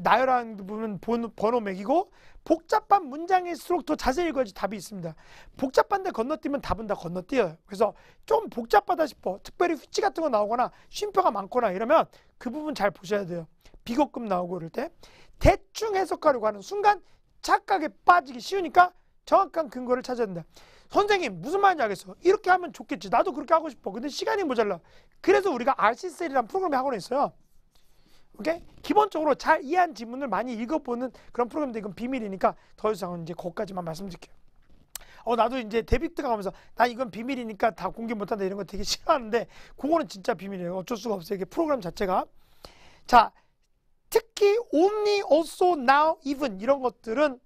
나열한 부분 번, 번호 매기고 복잡한 문장일수록 더 자세히 읽어야지 답이 있습니다. 복잡한데 건너뛰면 답은 다 건너뛰어요. 그래서 좀 복잡하다 싶어. 특별히 휘치 같은 거 나오거나 쉼표가 많거나 이러면 그 부분 잘 보셔야 돼요. 비거급 나오고 그럴 때 대충 해석하려고 하는 순간 착각에 빠지기 쉬우니까 정확한 근거를 찾아야 된다. 선생님 무슨 말인지 알겠어. 이렇게 하면 좋겠지. 나도 그렇게 하고 싶어. 근데 시간이 모자라. 그래서 우리가 RC셀이라는 프로그램을 하고 에 있어요. 오케이? 기본적으로 잘 이해한 지문을 많이 읽어보는 그런 프로그램인데 이건 비밀이니까 더 이상은 이제 거기까지만 말씀드릴게요. 어 나도 이제 데빅트 가면서 나 이건 비밀이니까 다 공개 못한다 이런 거 되게 싫어하는데 그거는 진짜 비밀이에요. 어쩔 수가 없어요. 이게 프로그램 자체가 자 특히 only, also, now, even 이런 것들은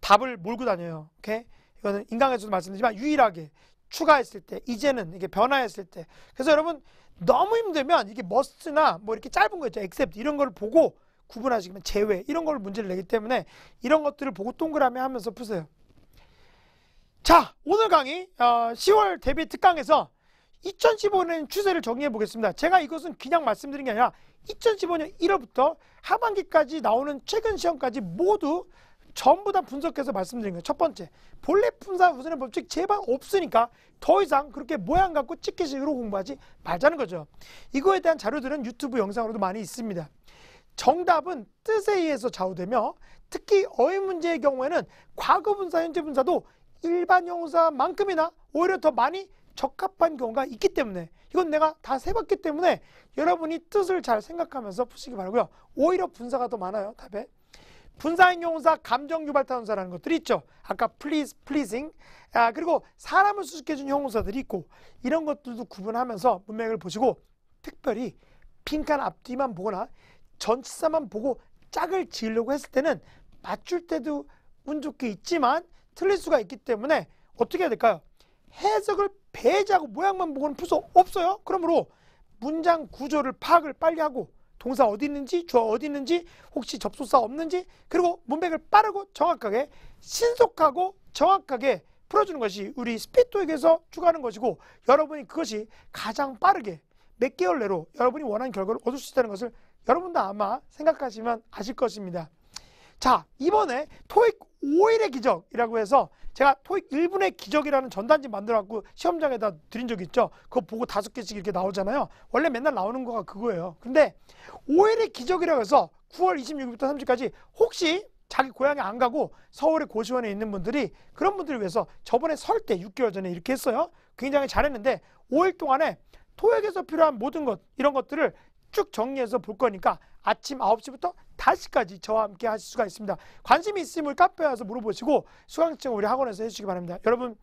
답을 몰고 다녀요. 오케이? 이거는 인강에서도 말씀드리지만 유일하게 추가했을 때 이제는 이게 변화했을 때 그래서 여러분 너무 힘들면 이게 must나 뭐 이렇게 짧은 거 있죠. except 이런 걸 보고 구분하시면 제외 이런 걸 문제를 내기 때문에 이런 것들을 보고 동그라미 하면서 푸세요. 자 오늘 강의 어, 10월 데뷔 특강에서 2015년 추세를 정리해 보겠습니다. 제가 이것은 그냥 말씀드린 게 아니라 2015년 1월부터 하반기까지 나오는 최근 시험까지 모두 전부 다 분석해서 말씀드린 거예요. 첫 번째, 본래 분사 우선의 법칙 제방 없으니까 더 이상 그렇게 모양 갖고 찍기식으로 공부하지 말자는 거죠. 이거에 대한 자료들은 유튜브 영상으로도 많이 있습니다. 정답은 뜻에 의해서 좌우되며 특히 어휘 문제의 경우에는 과거 분사, 현재 분사도 일반 형사만큼이나 오히려 더 많이 적합한 경우가 있기 때문에 이건 내가 다 세봤기 때문에 여러분이 뜻을 잘 생각하면서 푸시기 바라고요. 오히려 분사가 더 많아요, 답에. 분사형 용사 감정 유발타 동사라는 것들이 있죠. 아까 please, pleasing. 아, 그리고 사람을 수식해 준 형용사들이 있고 이런 것들도 구분하면서 문맥을 보시고 특별히 빈칸 앞뒤만 보거나 전치사만 보고 짝을 지으려고 했을 때는 맞출 때도 운 좋게 있지만 틀릴 수가 있기 때문에 어떻게 해야 될까요? 해석을 배제하고 모양만 보고는 풀 수 없어요. 그러므로 문장 구조를 파악을 빨리 하고 동사 어디 있는지, 주어 어디 있는지, 혹시 접속사 없는지, 그리고 문맥을 빠르고 정확하게, 신속하고 정확하게 풀어주는 것이 우리 스피토에게서 추가하는 것이고 여러분이 그것이 가장 빠르게 몇 개월 내로 여러분이 원하는 결과를 얻을 수 있다는 것을 여러분도 아마 생각하시면 아실 것입니다. 자, 이번에 토익 5일의 기적이라고 해서 제가 토익 1분의 기적이라는 전단지 만들어갖고 시험장에다 드린 적 있죠. 그거 보고 다섯 개씩 이렇게 나오잖아요. 원래 맨날 나오는 거가 그거예요. 근데 5일의 기적이라고 해서 9월 26일부터 30일까지 혹시 자기 고향에 안 가고 서울의 고시원에 있는 분들이 그런 분들을 위해서 저번에 설 때 6개월 전에 이렇게 했어요. 굉장히 잘했는데 5일 동안에 토익에서 필요한 모든 것 이런 것들을 쭉 정리해서 볼 거니까 아침 9시부터 5시까지 저와 함께 하실 수가 있습니다. 관심 있으면 카페 와서 물어보시고 수강증 우리 학원에서 해주시기 바랍니다. 여러분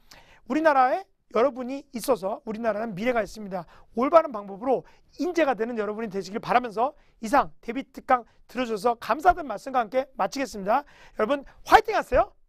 우리나라에 여러분이 있어서 우리나라는 미래가 있습니다. 올바른 방법으로 인재가 되는 여러분이 되시길 바라면서 이상 데뷔 특강 들어주셔서 감사하는 말씀과 함께 마치겠습니다. 여러분 화이팅 하세요.